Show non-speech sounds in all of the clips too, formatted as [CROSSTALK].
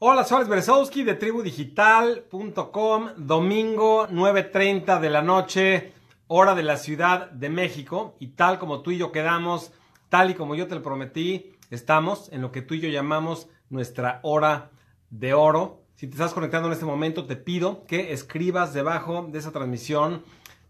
Hola, soy de tribudigital.com, domingo 9.30 de la noche, hora de la Ciudad de México, y tal como tú y yo quedamos, tal y como yo te lo prometí, estamos en lo que tú y yo llamamos nuestra hora de oro. Si te estás conectando en este momento, te pido que escribas debajo de esa transmisión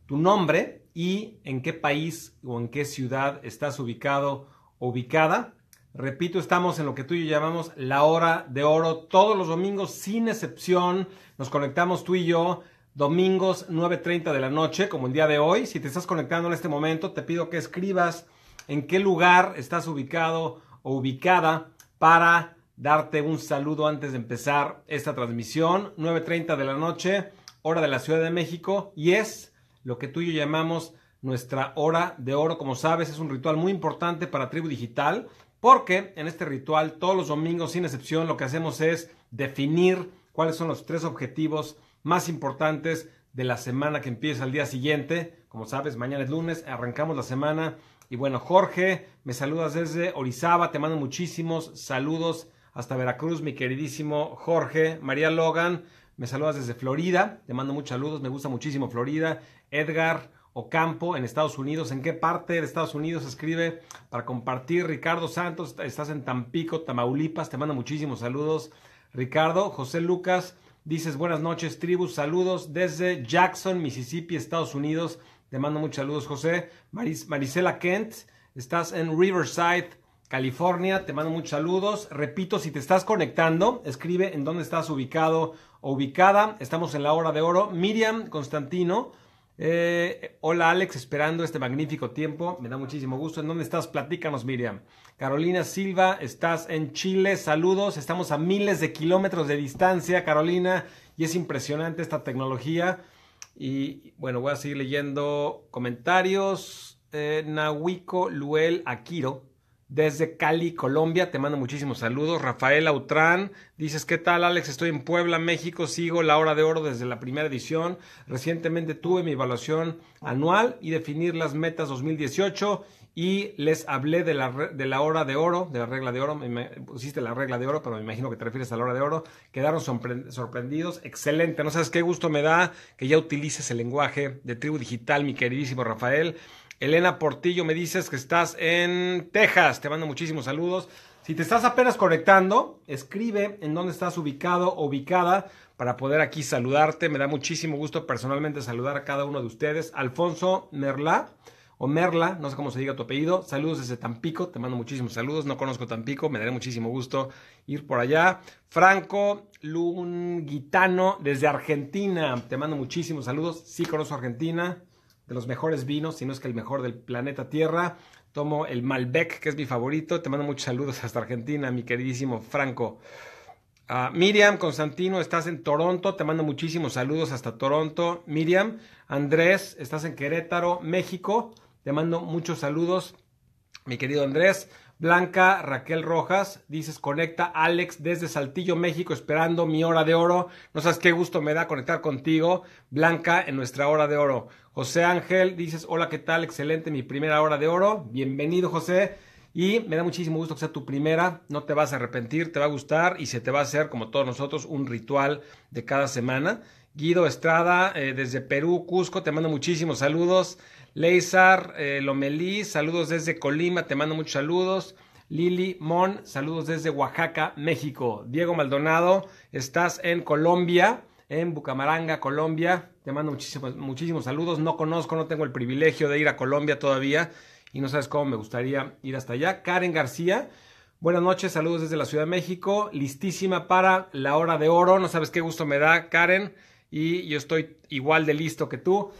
tu nombre y en qué país o en qué ciudad estás ubicado o ubicada Repito, estamos en lo que tú y yo llamamos la hora de oro. Todos los domingos, sin excepción, nos conectamos tú y yo. Domingos 9.30 de la noche, como el día de hoy. Si te estás conectando en este momento, te pido que escribas en qué lugar estás ubicado o ubicada para darte un saludo antes de empezar esta transmisión. 9.30 de la noche, hora de la Ciudad de México. Y es lo que tú y yo llamamos nuestra hora de oro. Como sabes, es un ritual muy importante para Tribu Digital porque en este ritual, todos los domingos, sin excepción, lo que hacemos es definir cuáles son los tres objetivos más importantes de la semana que empieza el día siguiente. Como sabes, mañana es lunes, arrancamos la semana. Y bueno, Jorge, me saludas desde Orizaba, te mando muchísimos saludos hasta Veracruz, mi queridísimo Jorge. María Logan, me saludas desde Florida, te mando muchos saludos, me gusta muchísimo Florida. Edgar, campo en Estados Unidos. ¿En qué parte de Estados Unidos escribe para compartir? Ricardo Santos, estás en Tampico, Tamaulipas, te mando muchísimos saludos. Ricardo, José Lucas, dices buenas noches, tribus, saludos desde Jackson, Mississippi, Estados Unidos. Te mando muchos saludos, José. Marisela Kent, estás en Riverside, California, te mando muchos saludos. Repito, si te estás conectando, escribe en dónde estás ubicado o ubicada. Estamos en la hora de oro. Miriam Constantino, eh, hola Alex, esperando este magnífico tiempo, me da muchísimo gusto. ¿En dónde estás? Platícanos, Miriam. Carolina Silva, estás en Chile, saludos, estamos a miles de kilómetros de distancia, Carolina, y es impresionante esta tecnología. Y bueno, voy a seguir leyendo comentarios. Eh, Nahuico Luel Akiro desde Cali, Colombia, te mando muchísimos saludos. Rafael Autrán, dices, ¿qué tal Alex? Estoy en Puebla, México, sigo la hora de oro desde la primera edición. Recientemente tuve mi evaluación anual y definir las metas 2018 y les hablé de la, de la hora de oro, de la regla de oro. Me pusiste la regla de oro, pero me imagino que te refieres a la hora de oro. Quedaron sorprendidos. Excelente. No sabes qué gusto me da que ya utilices el lenguaje de tribu digital, mi queridísimo Rafael. Elena Portillo, me dices que estás en Texas. Te mando muchísimos saludos. Si te estás apenas conectando, escribe en dónde estás ubicado o ubicada para poder aquí saludarte. Me da muchísimo gusto personalmente saludar a cada uno de ustedes. Alfonso Merla o Merla, no sé cómo se diga tu apellido. Saludos desde Tampico, te mando muchísimos saludos. No conozco Tampico, me daré muchísimo gusto ir por allá. Franco Lunguitano desde Argentina, te mando muchísimos saludos. Sí conozco Argentina de los mejores vinos, si no es que el mejor del planeta Tierra. Tomo el Malbec, que es mi favorito. Te mando muchos saludos hasta Argentina, mi queridísimo Franco. Ah, Miriam, Constantino, estás en Toronto. Te mando muchísimos saludos hasta Toronto. Miriam, Andrés, estás en Querétaro, México. Te mando muchos saludos, mi querido Andrés. Blanca Raquel Rojas, dices, conecta Alex desde Saltillo, México, esperando mi hora de oro. No sabes qué gusto me da conectar contigo, Blanca, en nuestra hora de oro. José Ángel, dices, hola, ¿qué tal? Excelente, mi primera hora de oro. Bienvenido, José. Y me da muchísimo gusto que sea tu primera. No te vas a arrepentir, te va a gustar y se te va a hacer, como todos nosotros, un ritual de cada semana. Guido Estrada, eh, desde Perú, Cusco, te mando muchísimos saludos. Leizar eh, Lomelí, saludos desde Colima, te mando muchos saludos. Lili Mon, saludos desde Oaxaca, México. Diego Maldonado, estás en Colombia en Bucamaranga, Colombia. Te mando muchísimos, muchísimos saludos. No conozco, no tengo el privilegio de ir a Colombia todavía y no sabes cómo me gustaría ir hasta allá. Karen García, buenas noches, saludos desde la Ciudad de México, listísima para la hora de oro, no sabes qué gusto me da Karen y yo estoy igual de listo que tú.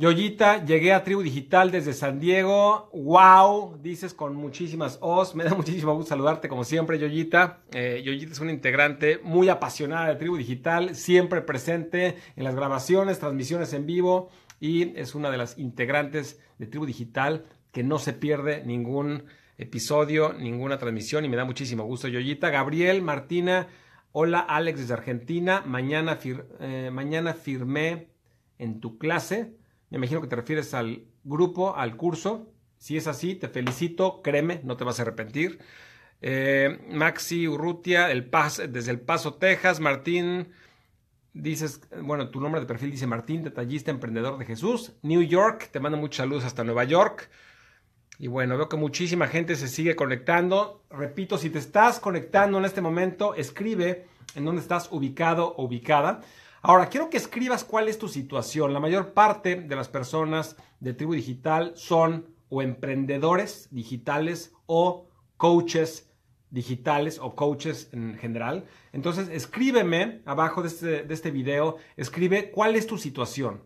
Yoyita, llegué a Tribu Digital desde San Diego. ¡Wow! Dices con muchísimas os. Me da [LAUGHS] muchísimo gusto saludarte como siempre, Yoyita. Eh, Yoyita es una integrante muy apasionada de Tribu Digital, siempre presente en las grabaciones, transmisiones en vivo y es una de las integrantes de Tribu Digital que no se pierde ningún episodio, ninguna transmisión y me da muchísimo gusto, Yoyita. Gabriel, Martina, hola Alex desde Argentina. Mañana, eh, mañana firmé en tu clase me imagino que te refieres al grupo, al curso. Si es así, te felicito, créeme, no te vas a arrepentir. Eh, Maxi Urrutia, desde El Paso, Texas. Martín, dices, bueno, tu nombre de perfil dice Martín, detallista, emprendedor de Jesús. New York, te mando muchos saludos hasta Nueva York. Y bueno, veo que muchísima gente se sigue conectando. Repito, si te estás conectando en este momento, escribe en dónde estás ubicado o ubicada Ahora, quiero que escribas cuál es tu situación. La mayor parte de las personas de Tribu Digital son o emprendedores digitales o coaches digitales o coaches en general. Entonces, escríbeme abajo de este, de este, video, escribe cuál es tu situación.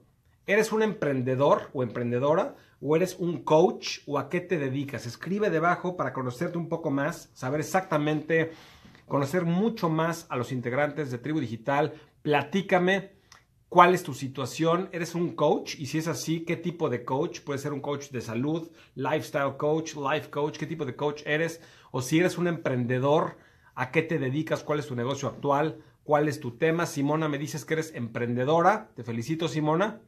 ¿Eres un emprendedor o emprendedora? ¿O eres un coach? ¿O a qué te dedicas? Escribe debajo para conocerte un poco más, saber exactamente, conocer mucho más a los integrantes de Tribu Digital, Platícame cuál es tu situación. ¿Eres un coach? Y si es así, ¿qué tipo de coach? Puede ser un coach de salud, lifestyle coach, life coach. ¿Qué tipo de coach eres? O si eres un emprendedor, ¿a qué te dedicas? ¿Cuál es tu negocio actual? ¿Cuál es tu tema? Simona, me dices que eres emprendedora. Te felicito, Simona.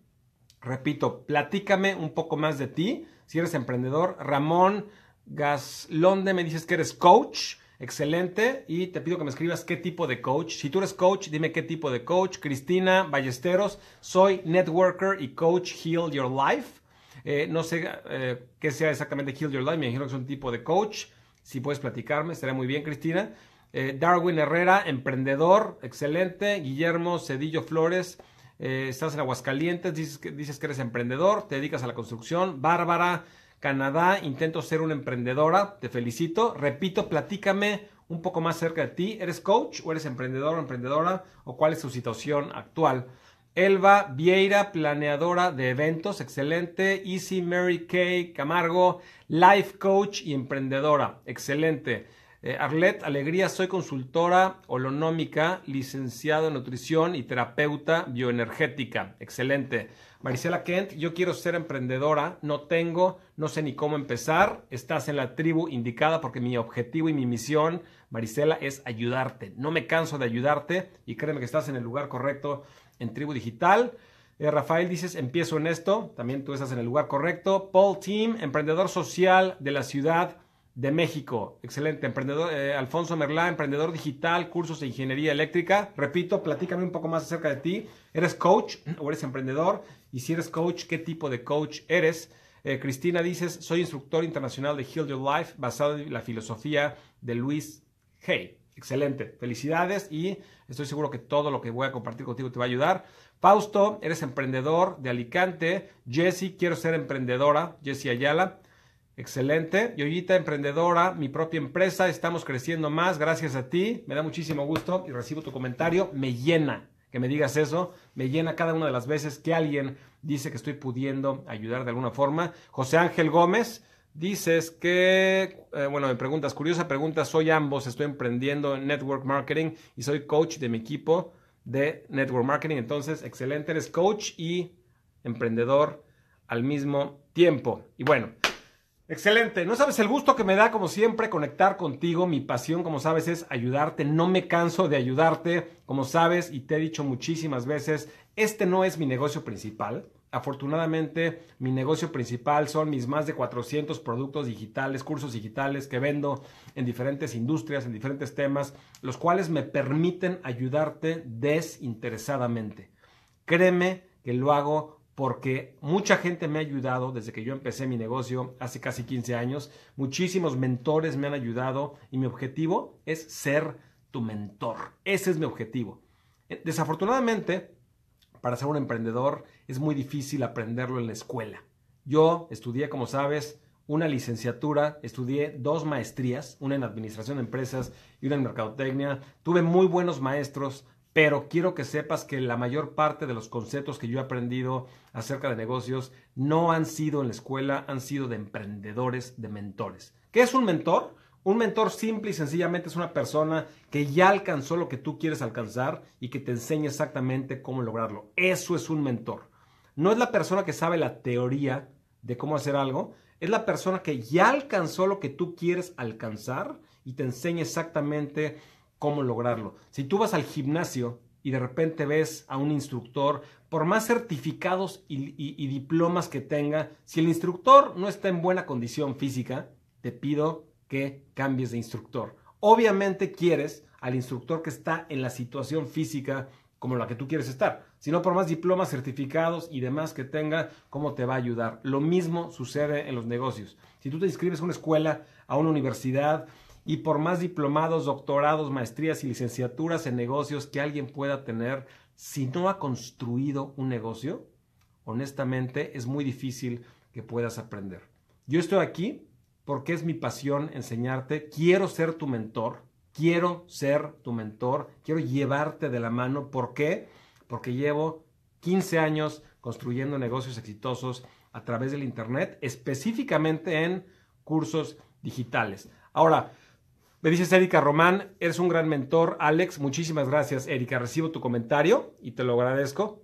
Repito, platícame un poco más de ti. Si eres emprendedor, Ramón Gaslonde, me dices que eres coach. Excelente. Y te pido que me escribas qué tipo de coach. Si tú eres coach, dime qué tipo de coach. Cristina Ballesteros, soy networker y coach Heal Your Life. Eh, no sé eh, qué sea exactamente Heal Your Life, me imagino que es un tipo de coach. Si puedes platicarme, estaría muy bien, Cristina. Eh, Darwin Herrera, emprendedor, excelente. Guillermo Cedillo Flores, estás en Aguascalientes, dices que eres emprendedor, te dedicas a la construcción. Bárbara. Canadá, intento ser una emprendedora, te felicito. Repito, platícame un poco más cerca de ti. ¿Eres coach o eres emprendedor o emprendedora? ¿O cuál es su situación actual? Elba Vieira, planeadora de eventos, excelente. Easy Mary Kay Camargo, life coach y emprendedora, excelente. Eh, Arlette Arlet Alegría, soy consultora holonómica, licenciado en nutrición y terapeuta bioenergética. Excelente. Marisela Kent, yo quiero ser emprendedora, no tengo, no sé ni cómo empezar. Estás en la tribu indicada porque mi objetivo y mi misión, Marisela, es ayudarte. No me canso de ayudarte y créeme que estás en el lugar correcto en Tribu Digital. Eh, Rafael, dices, empiezo en esto. También tú estás en el lugar correcto. Paul Team, emprendedor social de la ciudad de México. Excelente, emprendedor, eh, Alfonso Merlá, emprendedor digital, cursos de ingeniería eléctrica. Repito, platícame un poco más acerca de ti. ¿Eres coach o eres emprendedor? Y si eres coach, ¿qué tipo de coach eres? Eh, Cristina dices, soy instructor internacional de Heal Your Life basado en la filosofía de Luis Hay. Excelente, felicidades y estoy seguro que todo lo que voy a compartir contigo te va a ayudar. Fausto, eres emprendedor de Alicante. Jessie, quiero ser emprendedora. Jessy Ayala. Excelente. Yoyita emprendedora, mi propia empresa, estamos creciendo más gracias a ti. Me da muchísimo gusto y recibo tu comentario. Me llena que me digas eso. Me llena cada una de las veces que alguien dice que estoy pudiendo ayudar de alguna forma. José Ángel Gómez, dices que, eh, bueno, me preguntas, curiosa pregunta, soy ambos, estoy emprendiendo en network marketing y soy coach de mi equipo de network marketing. Entonces, excelente, eres coach y emprendedor al mismo tiempo. Y bueno. Excelente. No sabes el gusto que me da, como siempre, conectar contigo. Mi pasión, como sabes, es ayudarte. No me canso de ayudarte, como sabes, y te he dicho muchísimas veces, este no es mi negocio principal. Afortunadamente, mi negocio principal son mis más de 400 productos digitales, cursos digitales que vendo en diferentes industrias, en diferentes temas, los cuales me permiten ayudarte desinteresadamente. Créeme que lo hago porque mucha gente me ha ayudado desde que yo empecé mi negocio hace casi 15 años. Muchísimos mentores me han ayudado y mi objetivo es ser tu mentor. Ese es mi objetivo. Eh, desafortunadamente, para ser un emprendedor es muy difícil aprenderlo en la escuela. Yo estudié, como sabes, una licenciatura, estudié dos maestrías, una en administración de empresas y una en mercadotecnia. Tuve muy buenos maestros, pero quiero que sepas que la mayor parte de los conceptos que yo he aprendido acerca de negocios no han sido en la escuela, han sido de emprendedores, de mentores. ¿Qué es un mentor? Un mentor simple y sencillamente es una persona que ya alcanzó lo que tú quieres alcanzar y que te enseña exactamente cómo lograrlo. Eso es un mentor. No es la persona que sabe la teoría de cómo hacer algo, es la persona que ya alcanzó lo que tú quieres alcanzar y te enseña exactamente cómo lograrlo. Si tú vas al gimnasio y de repente ves a un instructor, por más certificados y, diplomas que tenga, si el instructor no está en buena condición física, te pido que cambies de instructor. Obviamente quieres al instructor que está en la situación física como la que tú quieres estar, sino por más diplomas, certificados y demás que tenga, cómo te va a ayudar. Lo mismo sucede en los negocios. Si tú te inscribes a una escuela, a una universidad, y por más diplomados, doctorados, maestrías y licenciaturas en negocios que alguien pueda tener, si no ha construido un negocio, honestamente es muy difícil que puedas aprender. Yo estoy aquí porque es mi pasión enseñarte, quiero ser tu mentor, quiero ser tu mentor, quiero llevarte de la mano. ¿Por qué? Porque llevo 15 años construyendo negocios exitosos a través del Internet, específicamente en cursos digitales. Ahora, me dices Erika Román, eres un gran mentor, Alex. Muchísimas gracias, Erika. Recibo tu comentario y te lo agradezco.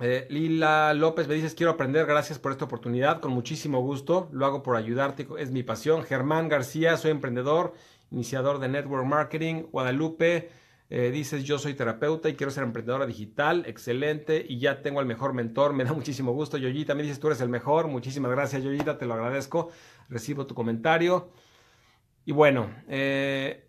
Eh, Lila López me dices, quiero aprender, gracias por esta oportunidad, con muchísimo gusto, lo hago por ayudarte, es mi pasión. Germán García, soy emprendedor, iniciador de Network Marketing, Guadalupe, eh, dices, yo soy terapeuta y quiero ser emprendedora digital, excelente, y ya tengo al mejor mentor, [LAUGHS] me da muchísimo gusto. Yoyita, me dices, tú eres el mejor, muchísimas gracias Yoyita, te lo agradezco, recibo tu comentario. Y bueno, eh,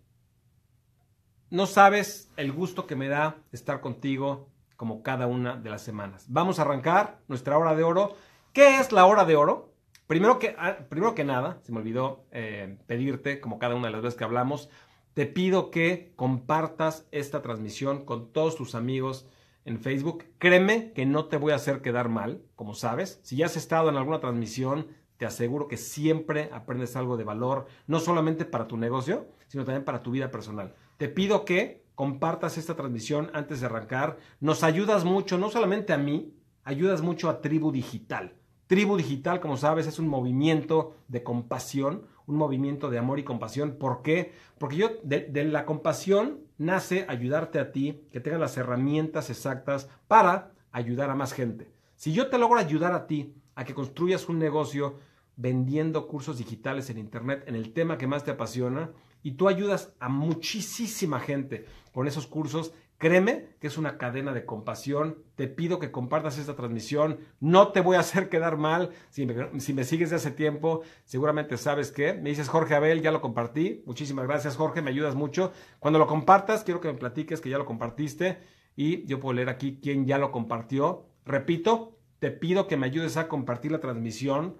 no sabes el gusto que me da estar contigo como cada una de las semanas. Vamos a arrancar nuestra hora de oro. ¿Qué es la hora de oro? Primero que, ah, primero que nada, se me olvidó eh, pedirte, como cada una de las veces que hablamos, te pido que compartas esta transmisión con todos tus amigos en Facebook. Créeme que no te voy a hacer quedar mal, como sabes. Si ya has estado en alguna transmisión te aseguro que siempre aprendes algo de valor, no solamente para tu negocio, sino también para tu vida personal. Te pido que compartas esta transmisión antes de arrancar. Nos ayudas mucho, no solamente a mí, ayudas mucho a Tribu Digital. Tribu Digital, como sabes, es un movimiento de compasión, un movimiento de amor y compasión. ¿Por qué? Porque yo, de, de la compasión nace ayudarte a ti, que tengas las herramientas exactas para ayudar a más gente. Si yo te logro ayudar a ti a que construyas un negocio vendiendo cursos digitales en Internet en el tema que más te apasiona y tú ayudas a muchísima gente con esos cursos. Créeme que es una cadena de compasión. Te pido que compartas esta transmisión. No te voy a hacer quedar mal. Si me, sigues de hace tiempo, seguramente sabes que. Me dices Jorge Abel, ya lo compartí. Muchísimas gracias Jorge, me ayudas mucho. Cuando lo compartas, quiero que me platiques que ya lo compartiste y yo puedo leer aquí quién ya lo compartió. Repito, te pido que me ayudes a compartir la transmisión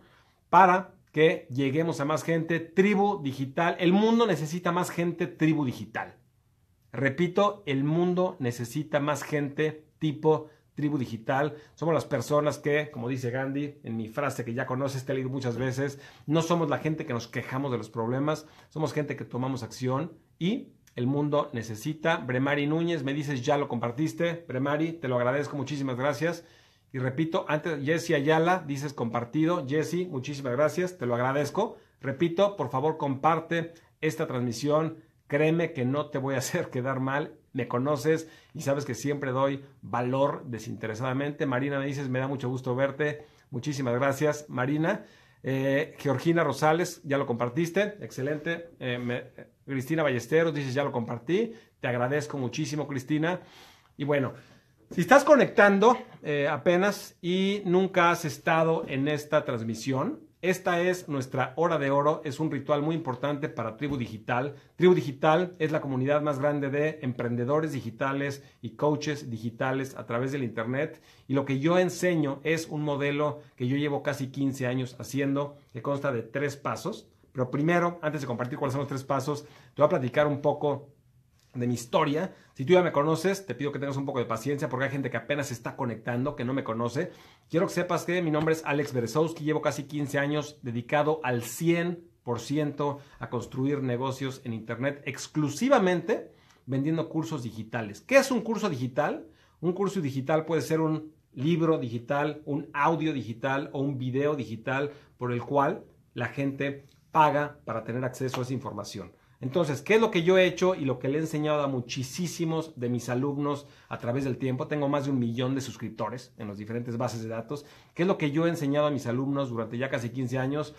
para que lleguemos a más gente. Tribu digital. El mundo necesita más gente, tribu digital. Repito, el mundo necesita más gente tipo tribu digital. Somos las personas que, como dice Gandhi, en mi frase que ya conoces, te he leído muchas veces, no somos la gente que nos quejamos de los problemas, somos gente que tomamos acción y el mundo necesita. Bremari Núñez, me dices, ya lo compartiste. Bremari, te lo agradezco, muchísimas gracias. Y repito, antes, Jesse Ayala, dices compartido. Jesse, muchísimas gracias, te lo agradezco. Repito, por favor, comparte esta transmisión. Créeme que no te voy a [LAUGHS] hacer quedar mal. Me conoces y sabes que siempre doy valor desinteresadamente. Marina, me dices, me da mucho gusto verte. Muchísimas gracias, Marina. Eh, Georgina Rosales, ya lo compartiste, excelente. Eh, eh, Cristina Ballesteros, dices, ya lo compartí. Te agradezco muchísimo, Cristina. Y bueno, si estás conectando eh, apenas y nunca has estado en esta transmisión, esta es nuestra hora de oro, es un ritual muy importante para Tribu Digital. Tribu Digital es la comunidad más grande de emprendedores digitales y coaches digitales a través del Internet. Y lo que yo enseño es un modelo que yo llevo casi 15 años haciendo, que consta de tres pasos. Pero primero, antes de compartir cuáles son los tres pasos, te voy a platicar un poco de mi historia. Si tú ya me conoces, te pido que tengas un poco de paciencia porque hay gente que apenas se está conectando, que no me conoce. Quiero que sepas que mi nombre es Alex Berezowski, llevo casi 15 años dedicado al 100% a construir negocios en Internet, exclusivamente vendiendo cursos digitales. ¿Qué es un curso digital? Un curso digital puede ser un libro digital, un audio digital o un video digital por el cual la gente paga para tener acceso a esa información. Entonces, ¿qué es lo que yo he hecho y lo que le he enseñado a muchísimos de mis alumnos a través del tiempo? Tengo más de un millón de suscriptores en las diferentes bases de datos. ¿Qué es lo que yo he enseñado a mis alumnos durante ya casi 15 años?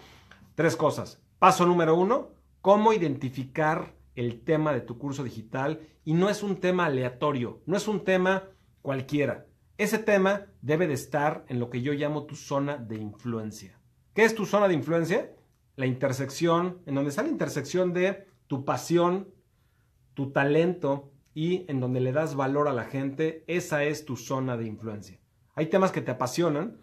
Tres cosas. Paso número uno, cómo identificar el tema de tu curso digital y no es un tema aleatorio, no es un tema cualquiera. Ese tema debe de estar en lo que yo llamo tu zona de influencia. ¿Qué es tu zona de influencia? La intersección, en donde está la intersección de tu pasión, tu talento y en donde le das valor a la gente, esa es tu zona de influencia. Hay temas que te apasionan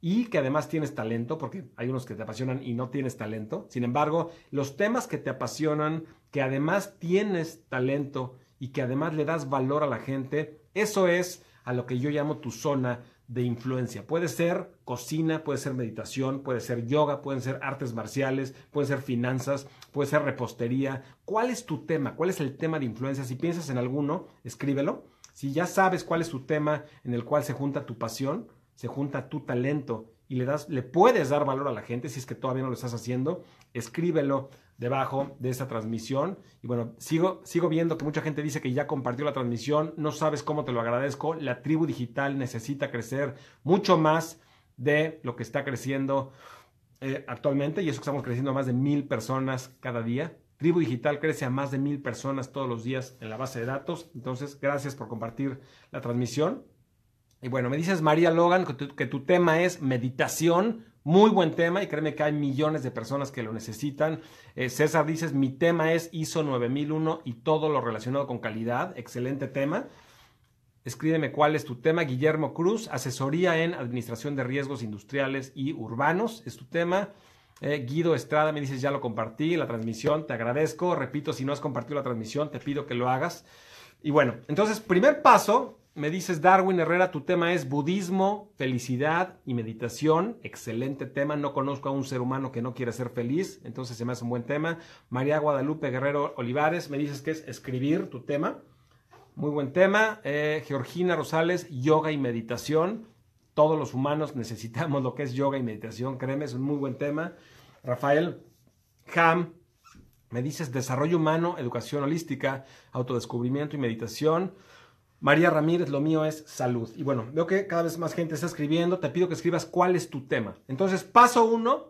y que además tienes talento, porque hay unos que te apasionan y no tienes talento. Sin embargo, los temas que te apasionan, que además tienes talento y que además le das valor a la gente, eso es a lo que yo llamo tu zona de influencia. Puede ser cocina, puede ser meditación, puede ser yoga, pueden ser artes marciales, pueden ser finanzas, puede ser repostería. ¿Cuál es tu tema? ¿Cuál es el tema de influencia? Si piensas en alguno, escríbelo. Si ya sabes cuál es tu tema en el cual se junta tu pasión, se junta tu talento y le, das, le puedes dar valor a la gente, si es que todavía no lo estás haciendo, escríbelo debajo de esta transmisión. Y bueno, sigo, sigo viendo que mucha gente dice que ya compartió la transmisión, no sabes cómo te lo agradezco, la tribu digital necesita crecer mucho más de lo que está creciendo eh, actualmente, y eso que estamos creciendo a más de mil personas cada día. Tribu Digital crece a más de mil personas todos los días en la base de datos. Entonces, gracias por compartir la transmisión. Y bueno, me dices, María Logan, que tu, tema es meditación. Muy buen tema y créeme que hay millones de personas que lo necesitan. Eh, César dices, mi tema es ISO 9001 y todo lo relacionado con calidad. Excelente tema. Escríbeme cuál es tu tema. Guillermo Cruz, asesoría en administración de riesgos industriales y urbanos, es tu tema. Eh, Guido Estrada me dices, ya lo compartí, la transmisión, te agradezco. Repito, si no has compartido la transmisión, te pido que lo hagas. Y bueno, entonces, primer paso, me dices, Darwin Herrera, tu tema es budismo, felicidad y meditación. Excelente tema. No conozco a un ser humano que no quiera ser feliz, entonces se me hace un buen tema. María Guadalupe Guerrero Olivares, me dices que es escribir tu tema. Muy buen tema. Eh, Georgina Rosales, yoga y meditación. Todos los humanos [LAUGHS] necesitamos lo que es yoga y meditación, créeme, es un muy buen tema. Rafael Ham, me dices desarrollo humano, educación holística, autodescubrimiento y meditación. María Ramírez, lo mío es salud. Y bueno, veo que cada vez más gente está escribiendo. Te pido que escribas cuál es tu tema. Entonces, paso uno,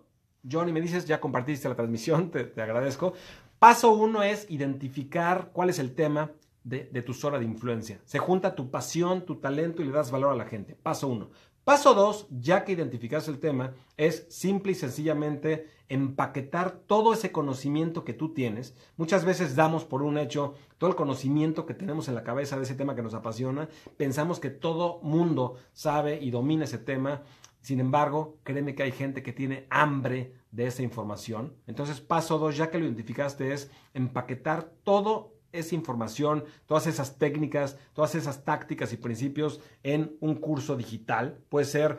Johnny, me dices, ya compartiste la transmisión, [LAUGHS] te, te agradezco. Paso uno es identificar cuál es el tema de, tu tus de influencia. Se junta tu pasión, tu talento y le das valor a la gente. Paso uno. Paso dos, ya que identificaste el tema, es simple y sencillamente empaquetar todo ese conocimiento que tú tienes. Muchas veces damos por un hecho todo el conocimiento que tenemos en la cabeza de ese tema que nos apasiona. Pensamos que todo mundo sabe y domina ese tema. Sin embargo, créeme que hay gente que tiene hambre de esa información. Entonces, paso dos, ya que lo identificaste, es empaquetar todo esa información, todas esas técnicas, todas esas tácticas y principios en un curso digital. Puede ser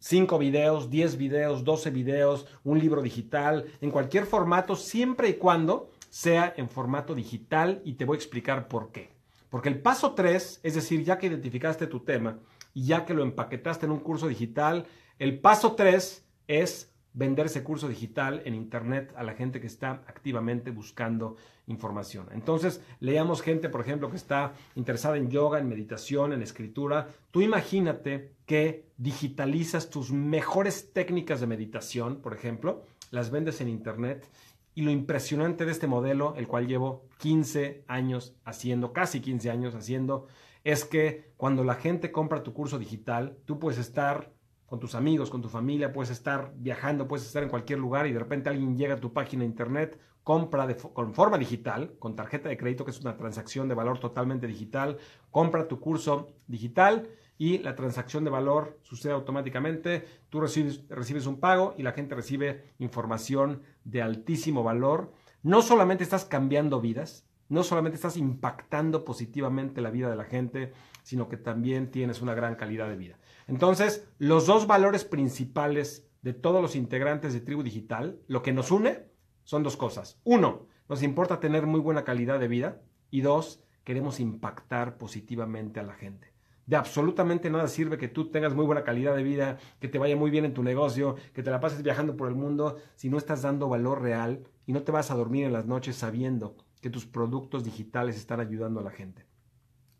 5 videos, 10 videos, 12 videos, un libro digital, en cualquier formato, siempre y cuando sea en formato digital y te voy a explicar por qué. Porque el paso 3, es decir, ya que identificaste tu tema y ya que lo empaquetaste en un curso digital, el paso 3 es vender ese curso digital en Internet a la gente que está activamente buscando información. Entonces, leamos gente, por ejemplo, que está interesada en yoga, en meditación, en escritura. Tú imagínate que digitalizas tus mejores técnicas de meditación, por ejemplo, las vendes en Internet. Y lo impresionante de este modelo, el cual llevo 15 años haciendo, casi 15 años haciendo, es que cuando la gente compra tu curso digital, tú puedes estar con tus amigos, con tu familia, puedes estar viajando, puedes estar en cualquier lugar y de repente alguien llega a tu página de internet, compra con forma digital, con tarjeta de crédito, que es una transacción de valor totalmente digital, compra tu curso digital y la transacción de valor sucede automáticamente, tú recibes, recibes un pago y la gente recibe información de altísimo valor. No solamente estás cambiando vidas, no solamente estás impactando positivamente la vida de la gente, sino que también tienes una gran calidad de vida. Entonces, los dos valores principales de todos los integrantes de Tribu Digital, lo que nos une son dos cosas. Uno, nos importa tener muy buena calidad de vida y dos, queremos impactar positivamente a la gente. De absolutamente nada sirve que tú tengas muy buena calidad de vida, que te vaya muy bien en tu negocio, que te la pases viajando por el mundo, si no estás dando valor real y no te vas a dormir en las noches sabiendo que tus productos digitales están ayudando a la gente.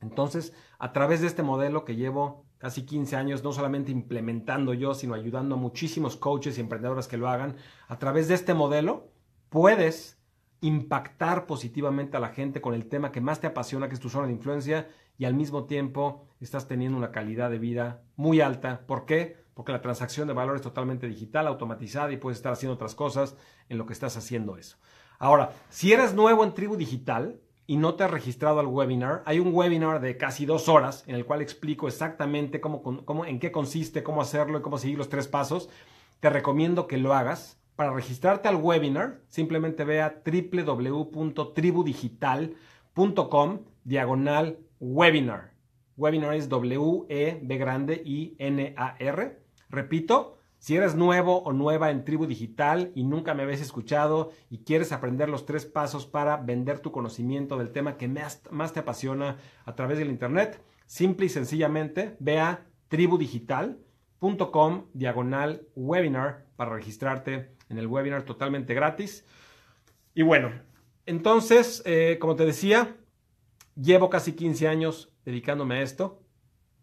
Entonces, a través de este modelo que llevo casi 15 años, no solamente implementando yo, sino ayudando a muchísimos coaches y emprendedoras que lo hagan, a través de este modelo puedes impactar positivamente a la gente con el tema que más te apasiona, que es tu zona de influencia, y al mismo tiempo estás teniendo una calidad de vida muy alta. ¿Por qué? Porque la transacción de valor es totalmente digital, automatizada y puedes estar haciendo otras cosas en lo que estás haciendo eso. Ahora, si eres nuevo en Tribu Digital, y no te has registrado al webinar, hay un webinar de casi dos horas en el cual explico exactamente cómo, en qué consiste, cómo hacerlo y cómo seguir los tres pasos. Te recomiendo que lo hagas. Para registrarte al webinar, simplemente ve a www.tribudigital.com diagonal webinar. Webinar es W-E-B grande I-N-A-R. Repito, si eres nuevo o nueva en Tribu Digital y nunca me habéis escuchado y quieres aprender los tres pasos para vender tu conocimiento del tema que más, te apasiona a través del Internet, simple y sencillamente ve a tribudigital.com diagonal webinar para registrarte en el webinar totalmente gratis. Y bueno, entonces, eh, como te decía, llevo casi 15 años dedicándome a esto.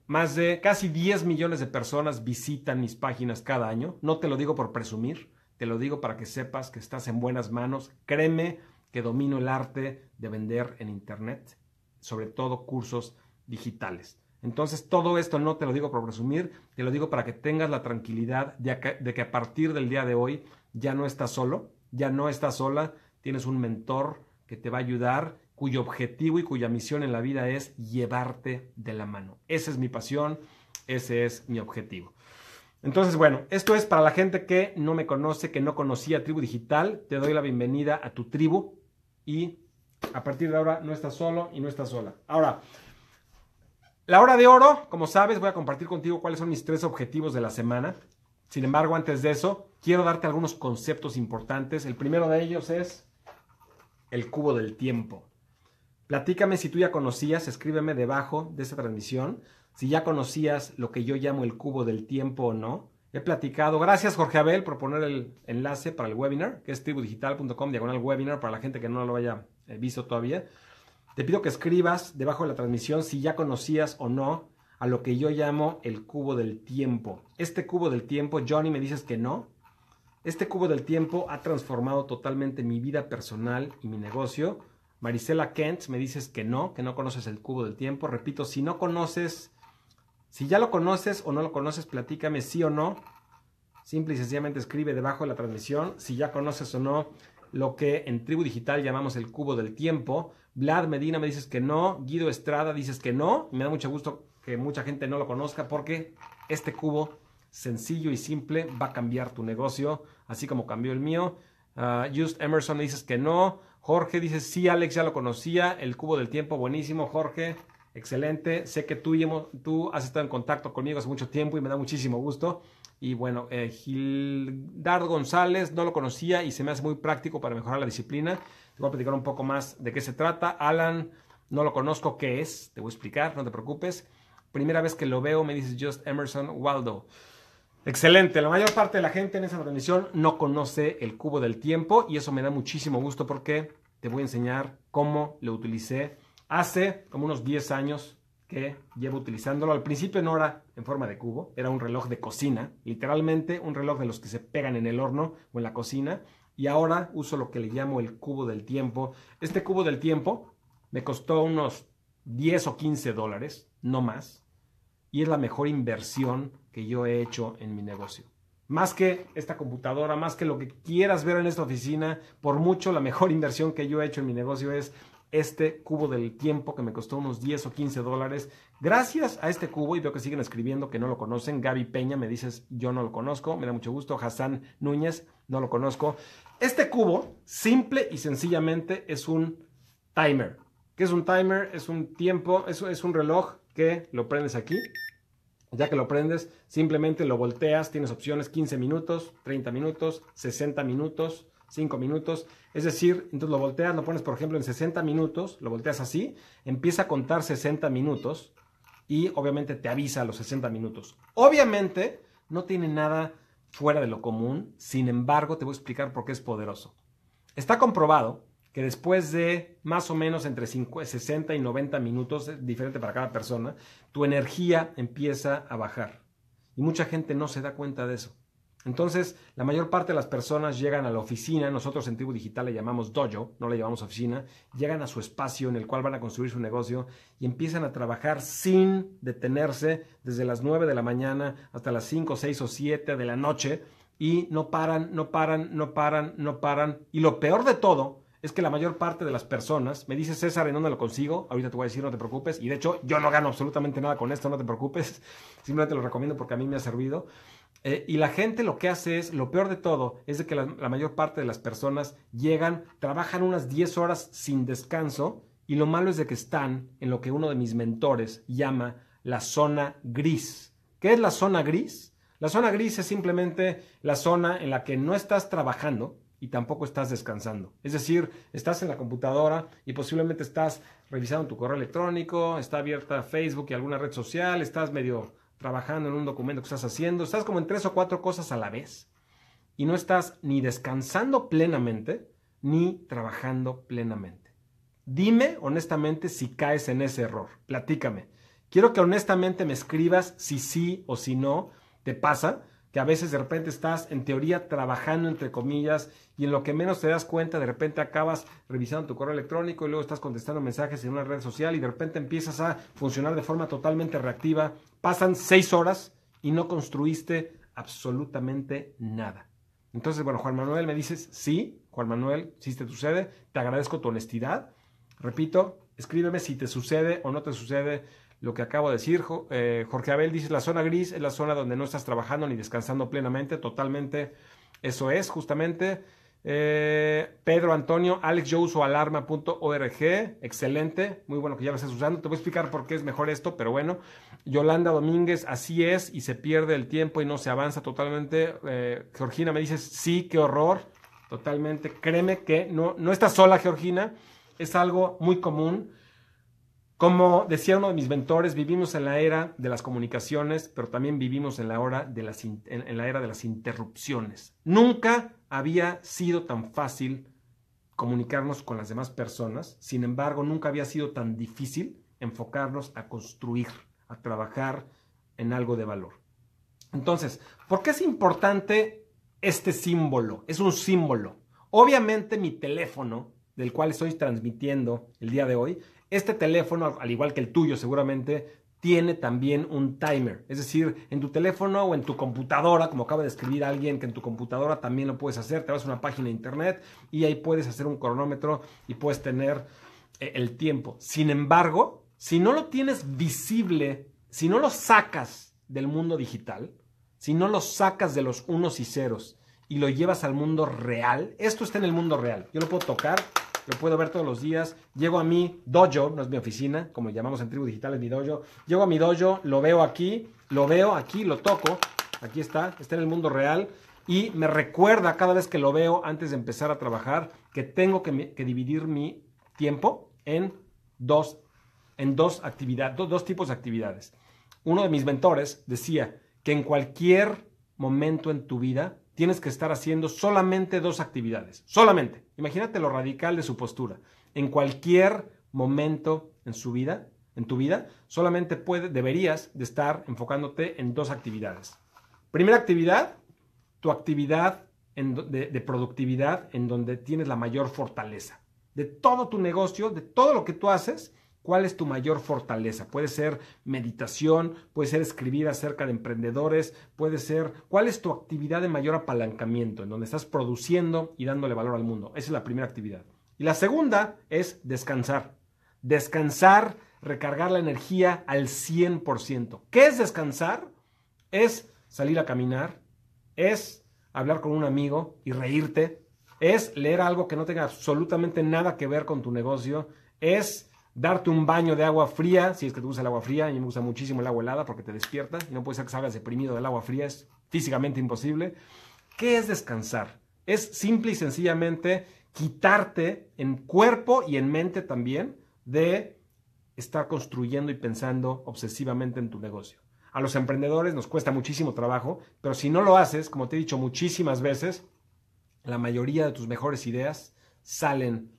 Más de casi 10 millones de personas visitan mis páginas cada año. No te lo digo por presumir, te lo digo para que sepas que estás en buenas manos. Créeme que domino el arte de vender en Internet, sobre todo cursos digitales. Entonces todo esto no te lo digo por presumir, te lo digo para que tengas la tranquilidad de que a partir del día de hoy ya no estás solo, ya no estás sola, tienes un mentor que te va a ayudar cuyo objetivo y cuya misión en la vida es llevarte de la mano. Esa es mi pasión, ese es mi objetivo. Entonces, bueno, esto es para la gente que no me conoce, que no conocía Tribu Digital. Te doy la bienvenida a tu tribu y a partir de ahora no estás solo y no estás sola. Ahora, la hora de oro, como sabes, voy a compartir contigo cuáles son mis tres objetivos de la semana. Sin embargo, antes de eso, quiero darte algunos conceptos importantes. El primero de ellos es el cubo del tiempo. Platícame si tú ya conocías, escríbeme debajo de esta transmisión, si ya conocías lo que yo llamo el cubo del tiempo o no. He platicado, gracias Jorge Abel por poner el enlace para el webinar, que es tribudigital.com, diagonal webinar, para la gente que no lo haya eh, visto todavía. Te pido que escribas debajo de la transmisión si ya conocías o no a lo que yo llamo el cubo del tiempo. Este cubo del tiempo, Johnny, me dices que no. Este cubo del tiempo ha transformado totalmente mi vida personal y mi negocio Marisela Kent, me dices que no, que no conoces el cubo del tiempo. Repito, si no conoces, si ya lo conoces o no lo conoces, platícame sí o no. Simple y sencillamente escribe debajo de la transmisión si ya conoces o no lo que en Tribu Digital llamamos el cubo del tiempo. Vlad Medina me dices que no, Guido Estrada dices que no. Me da mucho gusto que mucha gente no lo conozca porque este cubo sencillo y simple va a cambiar tu negocio, así como cambió el mío. Ah, Just Emerson me dices que no. Jorge dice, sí, Alex, ya lo conocía. El cubo del tiempo, buenísimo, Jorge. Excelente. Sé que tú, tú has estado en contacto conmigo hace mucho tiempo y me da muchísimo gusto. Y bueno, eh, González, no lo conocía y se me hace muy práctico para mejorar la disciplina. Te voy a platicar un poco más de qué se trata. Alan, no lo conozco, ¿qué es? Te voy a explicar, no te preocupes. Primera vez que lo veo, me dices Just Emerson Waldo. Excelente, la mayor parte de la gente en esa organización no conoce el cubo del tiempo y eso me da muchísimo gusto porque te voy a enseñar cómo lo utilicé hace como unos 10 años que llevo utilizándolo. Al principio no era en forma de cubo, era un reloj de cocina, literalmente un reloj de los que se pegan en el horno o en la cocina y ahora uso lo que le llamo el cubo del tiempo. Este cubo del tiempo me costó unos 10 o 15 dólares, no más y es la mejor inversión que yo he hecho en mi negocio. Más que esta computadora, más que lo que quieras ver en esta oficina, por mucho la mejor inversión que yo he hecho en mi negocio es este cubo del tiempo que me costó unos 10 o 15 dólares. Gracias a este cubo, y veo que siguen escribiendo que no lo conocen, Gaby Peña me dices, yo no lo conozco, me da mucho gusto, Hassan Núñez, no lo conozco. Este cubo, simple y sencillamente, es un timer. ¿Qué es un timer? Es un tiempo, es, es un reloj que lo prendes aquí ya que lo prendes, simplemente lo volteas, tienes opciones 15 minutos, 30 minutos, 60 minutos, 5 minutos. Es decir, entonces lo volteas, lo pones por ejemplo en 60 minutos, lo volteas así, empieza a contar 60 minutos y obviamente te avisa a los 60 minutos. Obviamente no tiene nada fuera de lo común, sin embargo te voy a explicar por qué es poderoso. Está comprobado que después de más o menos entre 50, 60 y 90 minutos, eh, diferente para cada persona, tu energía empieza a bajar. Y mucha gente no se da cuenta de eso. Entonces, la mayor parte de las personas llegan a la oficina, nosotros en Tribu Digital le llamamos dojo, no le llamamos oficina, llegan a su espacio en el cual van a construir su negocio y empiezan a trabajar sin detenerse desde las 9 de la mañana hasta las 5, 6 o 7 de la noche y no paran, no paran, no paran, no paran. Y lo peor de todo es que la mayor parte de las personas me dice, César, ¿en dónde lo consigo? Ahorita te voy a decir, no te preocupes. Y de hecho, yo no gano absolutamente nada con esto, no te preocupes. [LAUGHS] Simplemente lo recomiendo porque a mí me ha servido. Eh, y la gente lo que hace es, lo peor de todo, es que la, mayor parte de las personas llegan, trabajan unas 10 horas sin descanso y lo malo es de que están en lo que uno de mis mentores llama la zona gris. ¿Qué es la zona gris? La zona gris es simplemente la zona en la que no estás trabajando, y tampoco estás descansando. Es decir, estás en la computadora y posiblemente estás revisando tu correo electrónico, está abierta Facebook y alguna red social, estás medio trabajando en un documento que estás haciendo, estás como en tres o cuatro cosas a la vez y no estás ni descansando plenamente ni trabajando plenamente. Dime honestamente si caes en ese error, platícame. Quiero que honestamente me escribas si sí o si no te pasa que a veces de repente estás en teoría trabajando entre comillas y en lo que menos te das cuenta de repente acabas revisando tu correo electrónico y luego estás contestando mensajes en una red social y de repente empiezas a funcionar de forma totalmente reactiva. Pasan seis horas y no construiste absolutamente nada. Entonces, bueno, Juan Manuel me dices, sí, Juan Manuel, si te sucede, te agradezco tu honestidad. Repito, escríbeme si te sucede o no te sucede lo que acabo de decir. Eh, Jorge Abel dice, la zona gris es la zona donde no estás trabajando ni descansando plenamente, totalmente. Eso es, justamente. Eh, Pedro Antonio, Alex, yo uso excelente, muy bueno que ya lo estés usando. Te voy a explicar por qué es mejor esto, pero bueno. Yolanda Domínguez, así es, y se pierde el tiempo y no se avanza totalmente. Eh, Georgina, me dices, sí, qué horror, totalmente. Créeme que no, no estás sola, Georgina, es algo muy común como decía uno de mis mentores, vivimos en la era de las comunicaciones, pero también vivimos en la, hora de la era de las interrupciones. Nunca había sido tan fácil comunicarnos con las demás personas, sin embargo, nunca había sido tan difícil enfocarnos a construir, a trabajar en algo de valor. Entonces, ¿por qué es importante este símbolo? Es un símbolo. Obviamente mi teléfono, del cual estoy transmitiendo el día de hoy, este teléfono, al igual que el tuyo seguramente, tiene también un timer. Es decir, en tu teléfono o en tu computadora, como acaba de escribir alguien, que en tu computadora también lo puedes hacer. Te vas a una página de internet y ahí puedes hacer un cronómetro y puedes tener eh, el tiempo. Sin embargo, si no lo tienes visible, si no lo sacas del mundo digital, si no lo sacas de los unos y ceros y lo llevas al mundo real, esto está en el mundo real. Yo lo puedo tocar, lo puedo ver todos los días. Llego a mi dojo, no es mi oficina, como llamamos en Tribu Digital, es mi dojo. Llego a mi dojo, lo veo aquí, lo veo aquí, lo toco. Aquí está, está en el mundo real. Y me recuerda cada vez que lo veo antes de empezar a trabajar que tengo que, dividir mi tiempo en dos, en dos actividades, dos tipos de actividades. Uno de mis mentores decía que en cualquier momento en tu vida tienes que estar haciendo solamente dos actividades, solamente. Imagínate lo radical de su postura. En cualquier momento en su vida, en tu vida, solamente puede, deberías de estar enfocándote en dos actividades. Primera actividad, tu actividad de productividad en donde tienes la mayor fortaleza. De todo tu negocio, de todo lo que tú haces, ¿Cuál es tu mayor fortaleza? Puede ser meditación, puede ser escribir acerca de emprendedores, puede ser cuál es tu actividad de mayor apalancamiento, en donde estás produciendo y dándole valor al mundo. Esa es la primera actividad. Y la segunda es descansar. Descansar, recargar la energía al 100%. ¿Qué es descansar? Es salir a caminar, es hablar con un amigo y reírte, es leer algo que no tenga absolutamente nada que ver con tu negocio, es darte un baño de agua fría, si es que te gusta el agua fría, a mí me gusta muchísimo el agua helada porque te despierta y no puede ser que salgas deprimido del agua fría, es físicamente imposible. ¿Qué es descansar? Es simple y sencillamente quitarte en cuerpo y en mente también de estar construyendo y pensando obsesivamente en tu negocio. A los emprendedores nos cuesta muchísimo trabajo, pero si no lo haces, como te he dicho muchísimas veces, la mayoría de tus mejores ideas salen